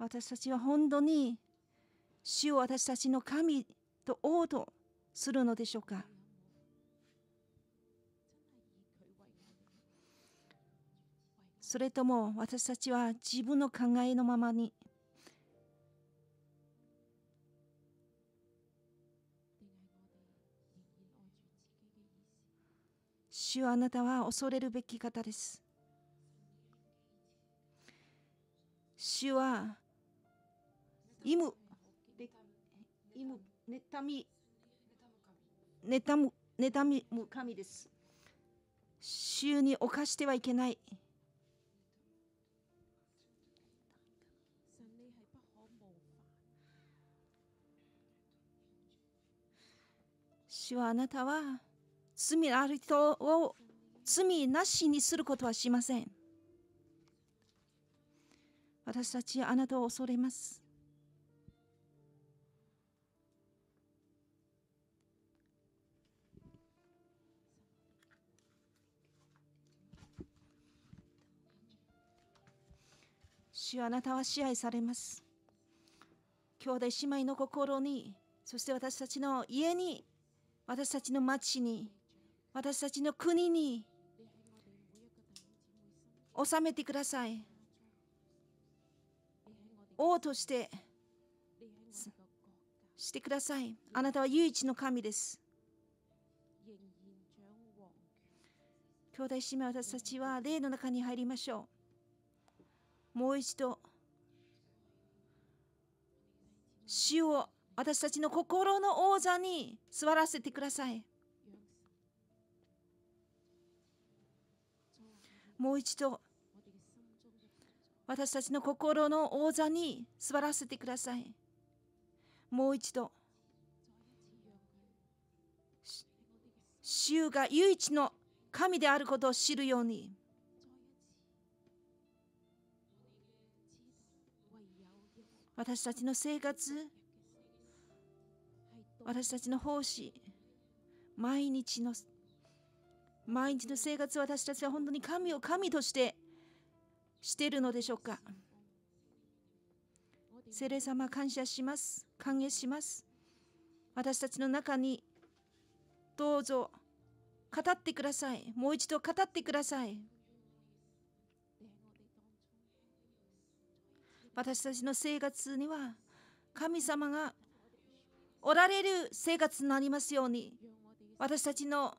私たちは本当に主を私たちの神と王とするのでしょうかそれとも私たちは自分の考えのままに主あなたは恐れるべき方です。主は、イム、イ妬み、妬む、妬み、む神です。主に犯してはいけない。主はあなたは罪ある人を罪なしにすることはしません。私たちはあなたを恐れます。主はあなたは支配されます。兄弟姉妹の心に、そして私たちの家に私たちの町に私たちの国に収めてください王としてしてくださいあなたは唯一の神です兄弟姉妹私たちは霊の中に入りましょうもう一度主を私たちの心の王座に座らせてください。もう一度、私たちの心の王座に座らせてください。もう一度、主が唯一の神であることを知るように。私たちの生活私たちの奉仕毎日の毎日の生活私たちは本当に神を神としてしてるのでしょうか聖霊様感謝します歓迎します私たちの中にどうぞ語ってくださいもう一度語ってください私たちの生活には神様がおられる生活になりますように私たちの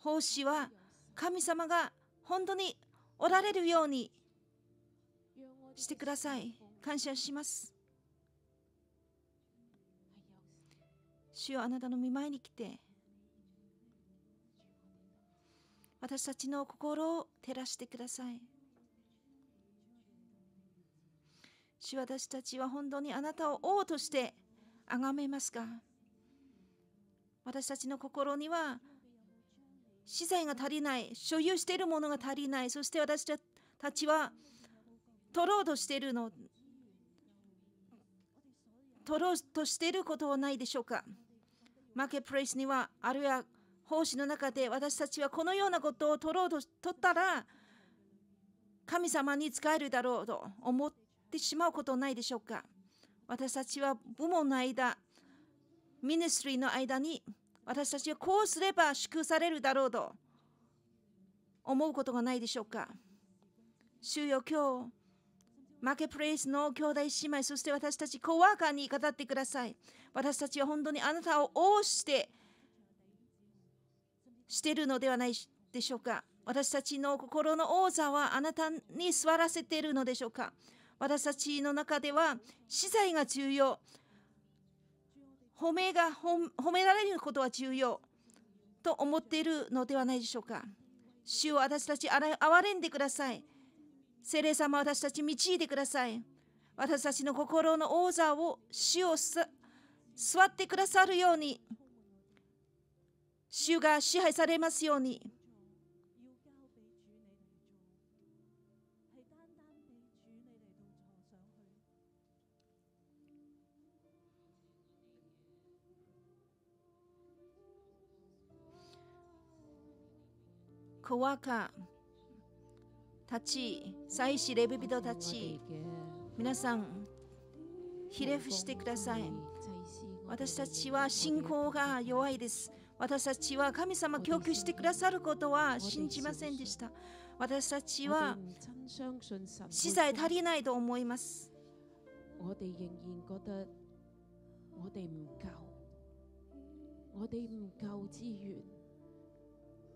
奉仕は神様が本当におられるようにしてください感謝します主よあなたの見舞いに来て私たちの心を照らしてください主私たちは本当にあなたを王として崇めますか私たちの心には資材が足りない、所有しているものが足りない、そして私たちは取ろうとしているの、取ろうとしていることはないでしょうか。マーケットプレイスには、あるいは奉仕の中で私たちはこのようなことを取ろうと取ったら、神様に仕えるだろうと思ってしまうことないでしょうか。私たちは部門の間、ミニストリーの間に私たちはこうすれば祝されるだろうと思うことがないでしょうか。主よ今日、マーケプレイスの兄弟姉妹、そして私たちコワーカーに語ってください。私たちは本当にあなたを応してしてるのではないでしょうか。私たちの心の王座はあなたに座らせているのでしょうか。私たちの中では資材が重要褒めが褒められることは重要と思っているのではないでしょうか主を私たち憐れんでください聖霊様私たち導いてください私たちの心の王座を主を座ってくださるように主が支配されますように。小若たち、祭司レビドたち、皆さん、ひれ伏してください。私たちは信仰が弱いです。私たちは神様供給してくださることは信じませんでした。私たちは資材足りないと思います。我哋唔源。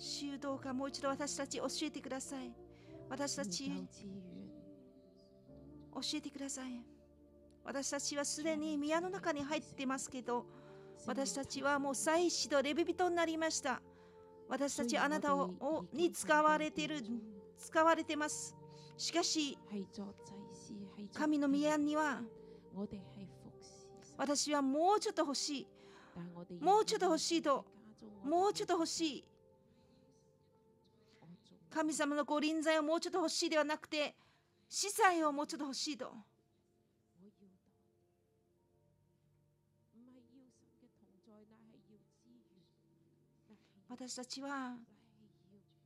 主どうかもう一度私たち教えてください。私たち教えてください。私たちはすでに宮の中に入ってますけど、私たちはもう祭司とレビ人になりました。私たちはあなたをに使われている、使われてます。しかし、神の宮には、私はもうちょっと欲しい。もうちょっと欲しいと、もうちょっと欲しい。神様のご臨在をもうちょっと欲しいではなくて、司祭をもうちょっと欲しいと。私たちは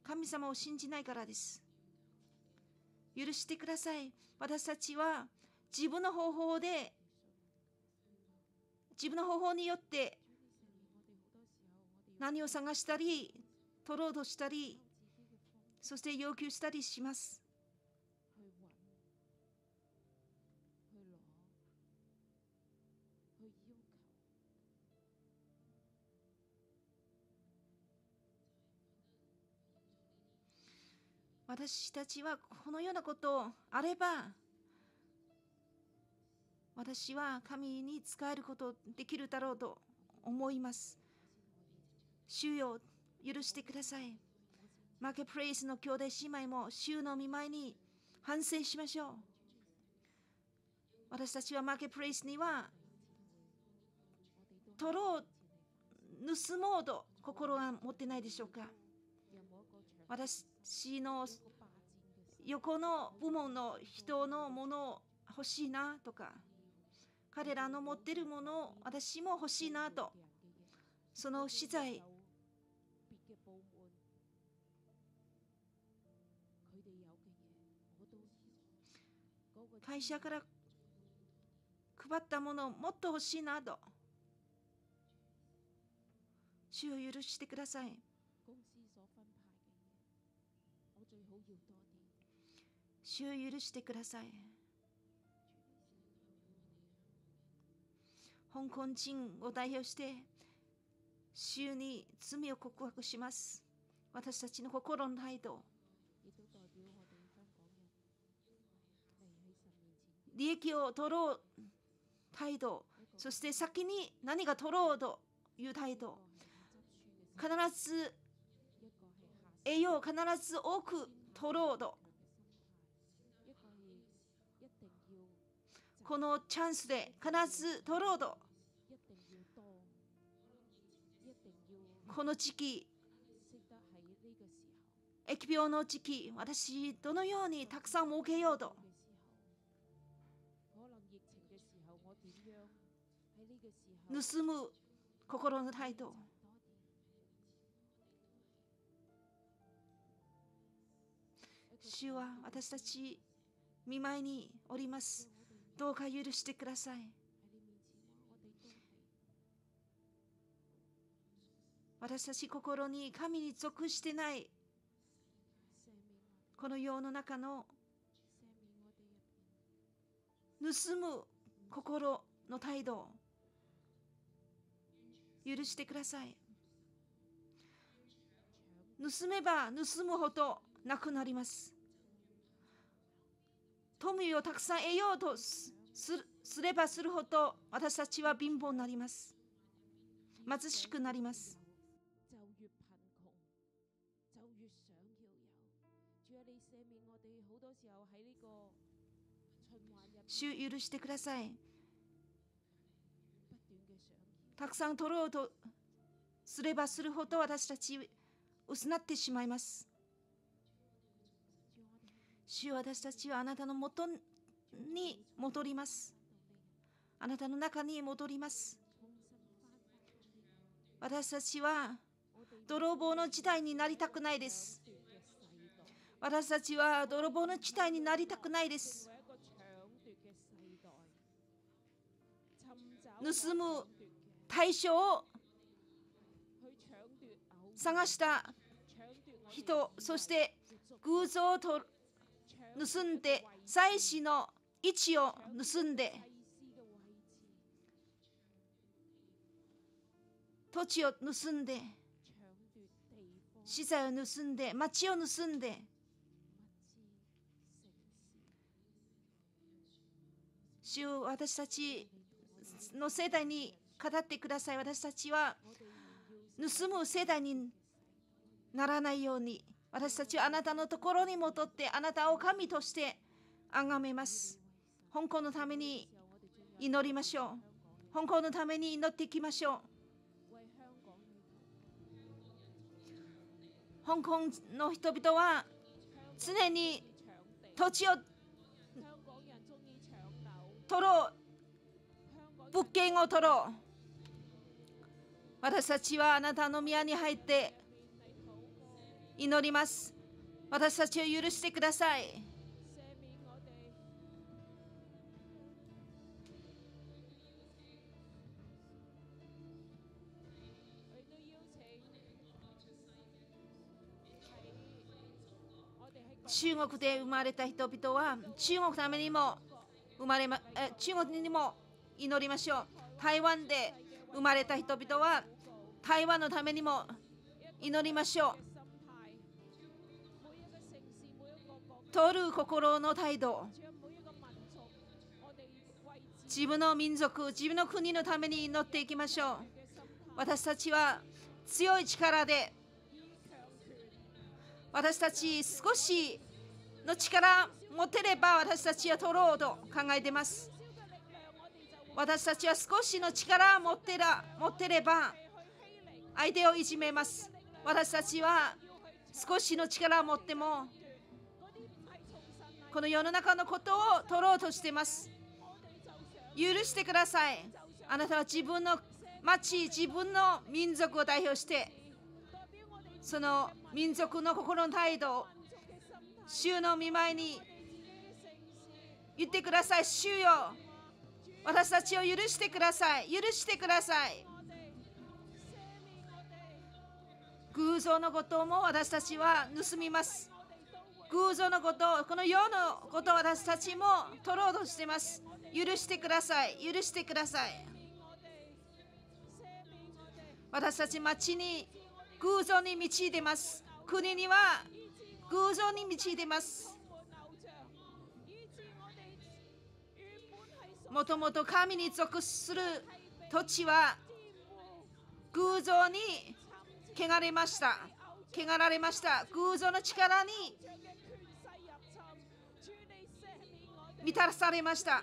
神様を信じないからです。許してください。私たちは自分の方法で、自分の方法によって何を探したり、取ろうとしたり、そして要求したりします。私たちはこのようなことをあれば私は神に仕えることできるだろうと思います。主よ許してください。マーケプレイスの兄弟姉妹も週の見舞いに反省しましょう。私たちはマーケプレイスには取ろう、盗もうと心が持ってないでしょうか。私の横の部門の人のものを欲しいなとか、彼らの持ってるものを私も欲しいなと、その資材、会社から配ったものをもっと欲しいなど主を許してください主を許してください香港人を代表して主に罪を告白します私たちの心の態度利益を取ろう態度そして先に何が取ろうという態度必ず栄養を必ず多く取ろうとこのチャンスで必ず取ろうとこの時期疫病の時期私どのようにたくさん儲けようと盗む心の態度主は私たち見舞いにおりますどうか許してください私たち心に神に属してないこの世の中の盗む心の態度許してください盗めば盗むほどなくなります富をたくさん得ようとすればするほど私たちは貧乏になります貧しくなります主許してくださいたくさん取ろうとすればするほど私たち失ってしまいます。主よ私たちはあなたのもとに戻ります。あなたの中に戻ります。私たちは泥棒の時代になりたくないです。私たちは泥棒の時代になりたくないです。盗む対象を探した人そして偶像をと盗んで祭祀の位置を盗んで土地を盗んで資材を盗んで町を盗んで主私たちの世代に語ってください私たちは盗む世代にならないように私たちはあなたのところに戻ってあなたを神として崇めます香港のために祈りましょう香港のために祈っていきましょう香港の人々は常に土地を取ろう物件を取ろう私たちはあなたの宮に入って祈ります私たちを許してください中国で生まれた人々は中国のためにも生まれ、ま、中国にも祈りましょう台湾で生まれた人々は台湾のためにも祈りましょう取る心の態度自分の民族自分の国のために祈っていきましょう私たちは強い力で私たち少しの力持てれば私たちは取ろうと考えています私たちは少しの力持てら持ってれば相手をいじめます私たちは少しの力を持ってもこの世の中のことを取ろうとしています許してくださいあなたは自分の町自分の民族を代表してその民族の心の態度を主の見舞いに言ってください主よ私たちを許してください許してください偶像のことも私たちは盗みます偶像のことこの世のこと私たちも取ろうとしています許してください許してください私たち町に偶像に導いてます国には偶像に導いてますもともと神に属する土地は偶像に汚れました。汚られました。偶像の力に満たされました。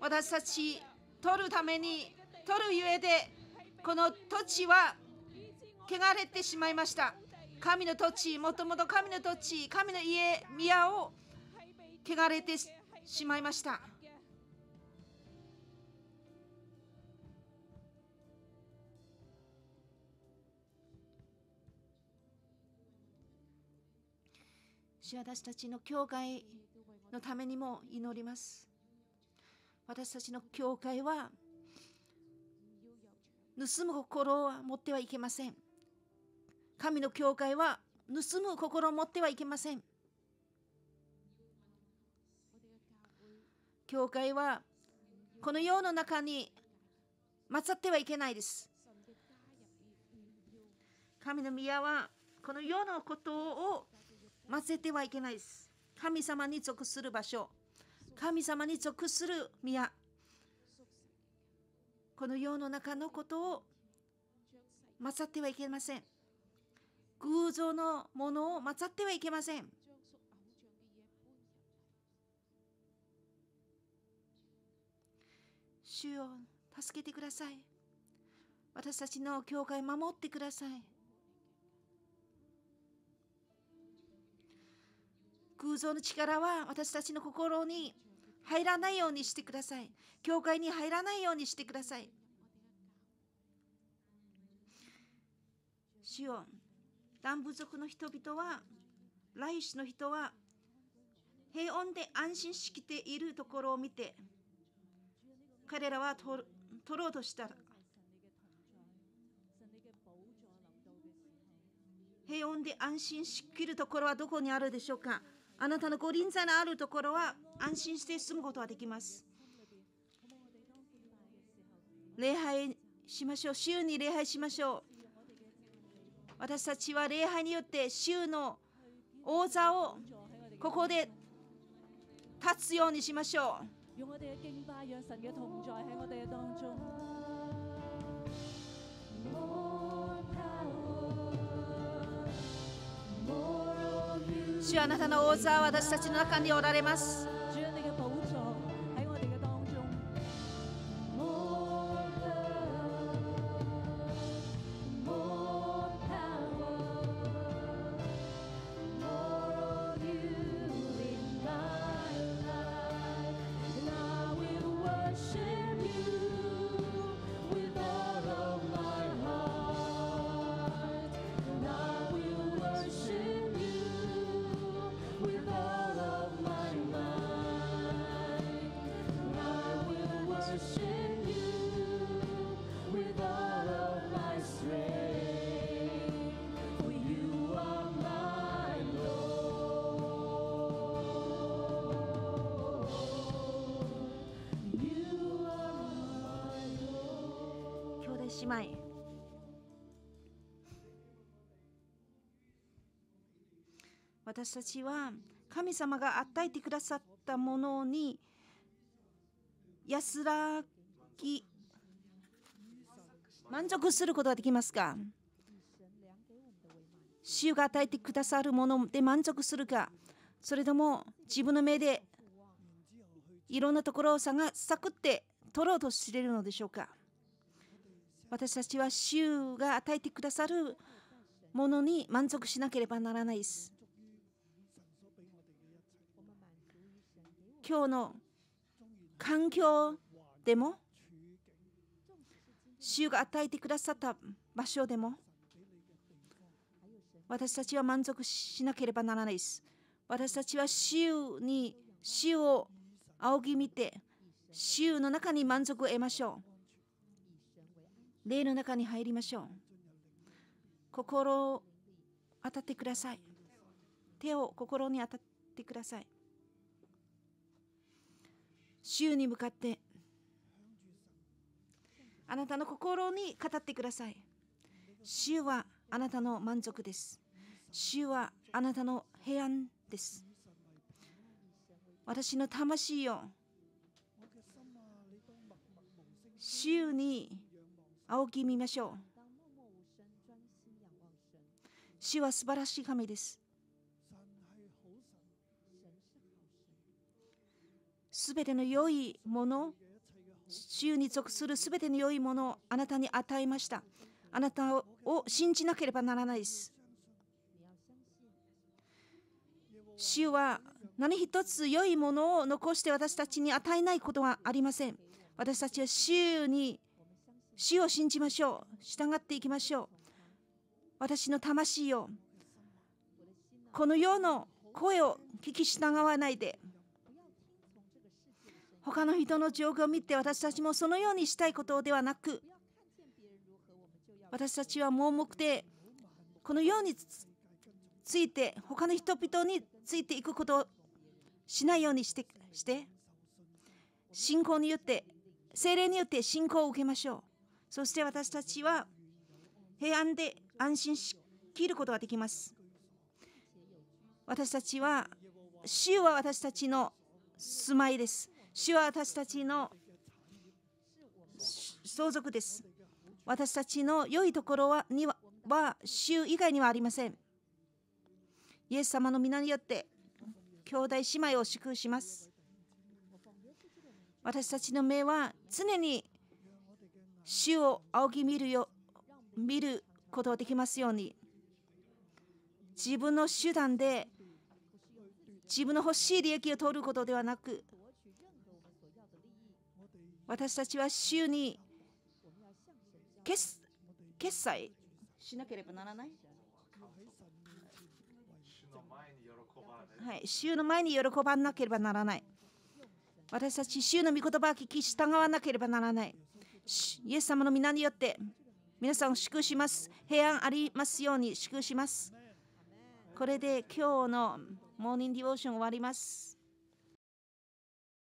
私たち、取るために、取るゆえで、この土地は汚れてしまいました。神の土地、もともと神の土地、神の家、宮を汚れてしまいました。主私たちの教会のためにも祈ります私たちの教会は盗む心を持ってはいけません神の教会は盗む心を持ってはいけません教会はこの世の中につってはいけないです神の宮はこの世のことを混ぜてはいけないです。神様に属する場所、神様に属する宮、この世の中のことを混ざってはいけません。偶像のものを混ざってはいけません。主を助けてください。私たちの教会を守ってください。空想の力は私たちの心に入らないようにしてください。教会に入らないようにしてください。主よ、ダン部族の人々は、来種の人は、平穏で安心しきているところを見て、彼らは取ろうとしたら、平穏で安心しきるところはどこにあるでしょうかあなたのご臨在のあるところは安心して住むことができます。礼拝しましょう。週に礼拝しましょう。私たちは礼拝によって週の王座をここで立つようにしましょう。主あなたの王座は私たちの中におられます私たちは神様が与えてくださったものに安らぎ満足することができますか主が与えてくださるもので満足するかそれとも自分の目でいろんなところを探さくって取ろうとしているのでしょうか私たちは主が与えてくださるものに満足しなければならないです境の環境でも主が与えてくださった場所でも私たちは満足しなければならないです。私たちは主に主を仰ぎ見て主の中に満足を得ましょう。霊の中に入りましょう。心を当たってください。手を心に当たってください。主に向かってあなたの心に語ってください主はあなたの満足です主はあなたの平安です私の魂を主に仰ぎ見ましょう主は素晴らしい神ですすべての良いもの、主に属するすべての良いものをあなたに与えました。あなたを信じなければならないです。主は何一つ良いものを残して私たちに与えないことはありません。私たちは主に主を信じましょう。従っていきましょう。私の魂をこの世の声を聞き従わないで他の人の状況を見て私たちもそのようにしたいことではなく私たちは盲目でこのようについて他の人々についていくことをしないようにしてして信仰によって精霊によって信仰を受けましょうそして私たちは平安で安心しきることができます私たちは主は私たちの住まいです主は私たちの相続です。私たちの良いところはにはは主以外にはありません。イエス様の皆によって兄弟姉妹を祝福します。私たちの目は常に主を仰ぎ見るよ見ることができますように自分の手段で自分の欲しい利益を取ることではなく私たちは週に決決済しなければならないはい、週の前に喜ばなければならない。私たち、週の御言葉を聞き従わなければならない。イエス様の皆によって、皆さんを祝します。平安ありますように祝します。これで今日のモーニングディボーション終わります。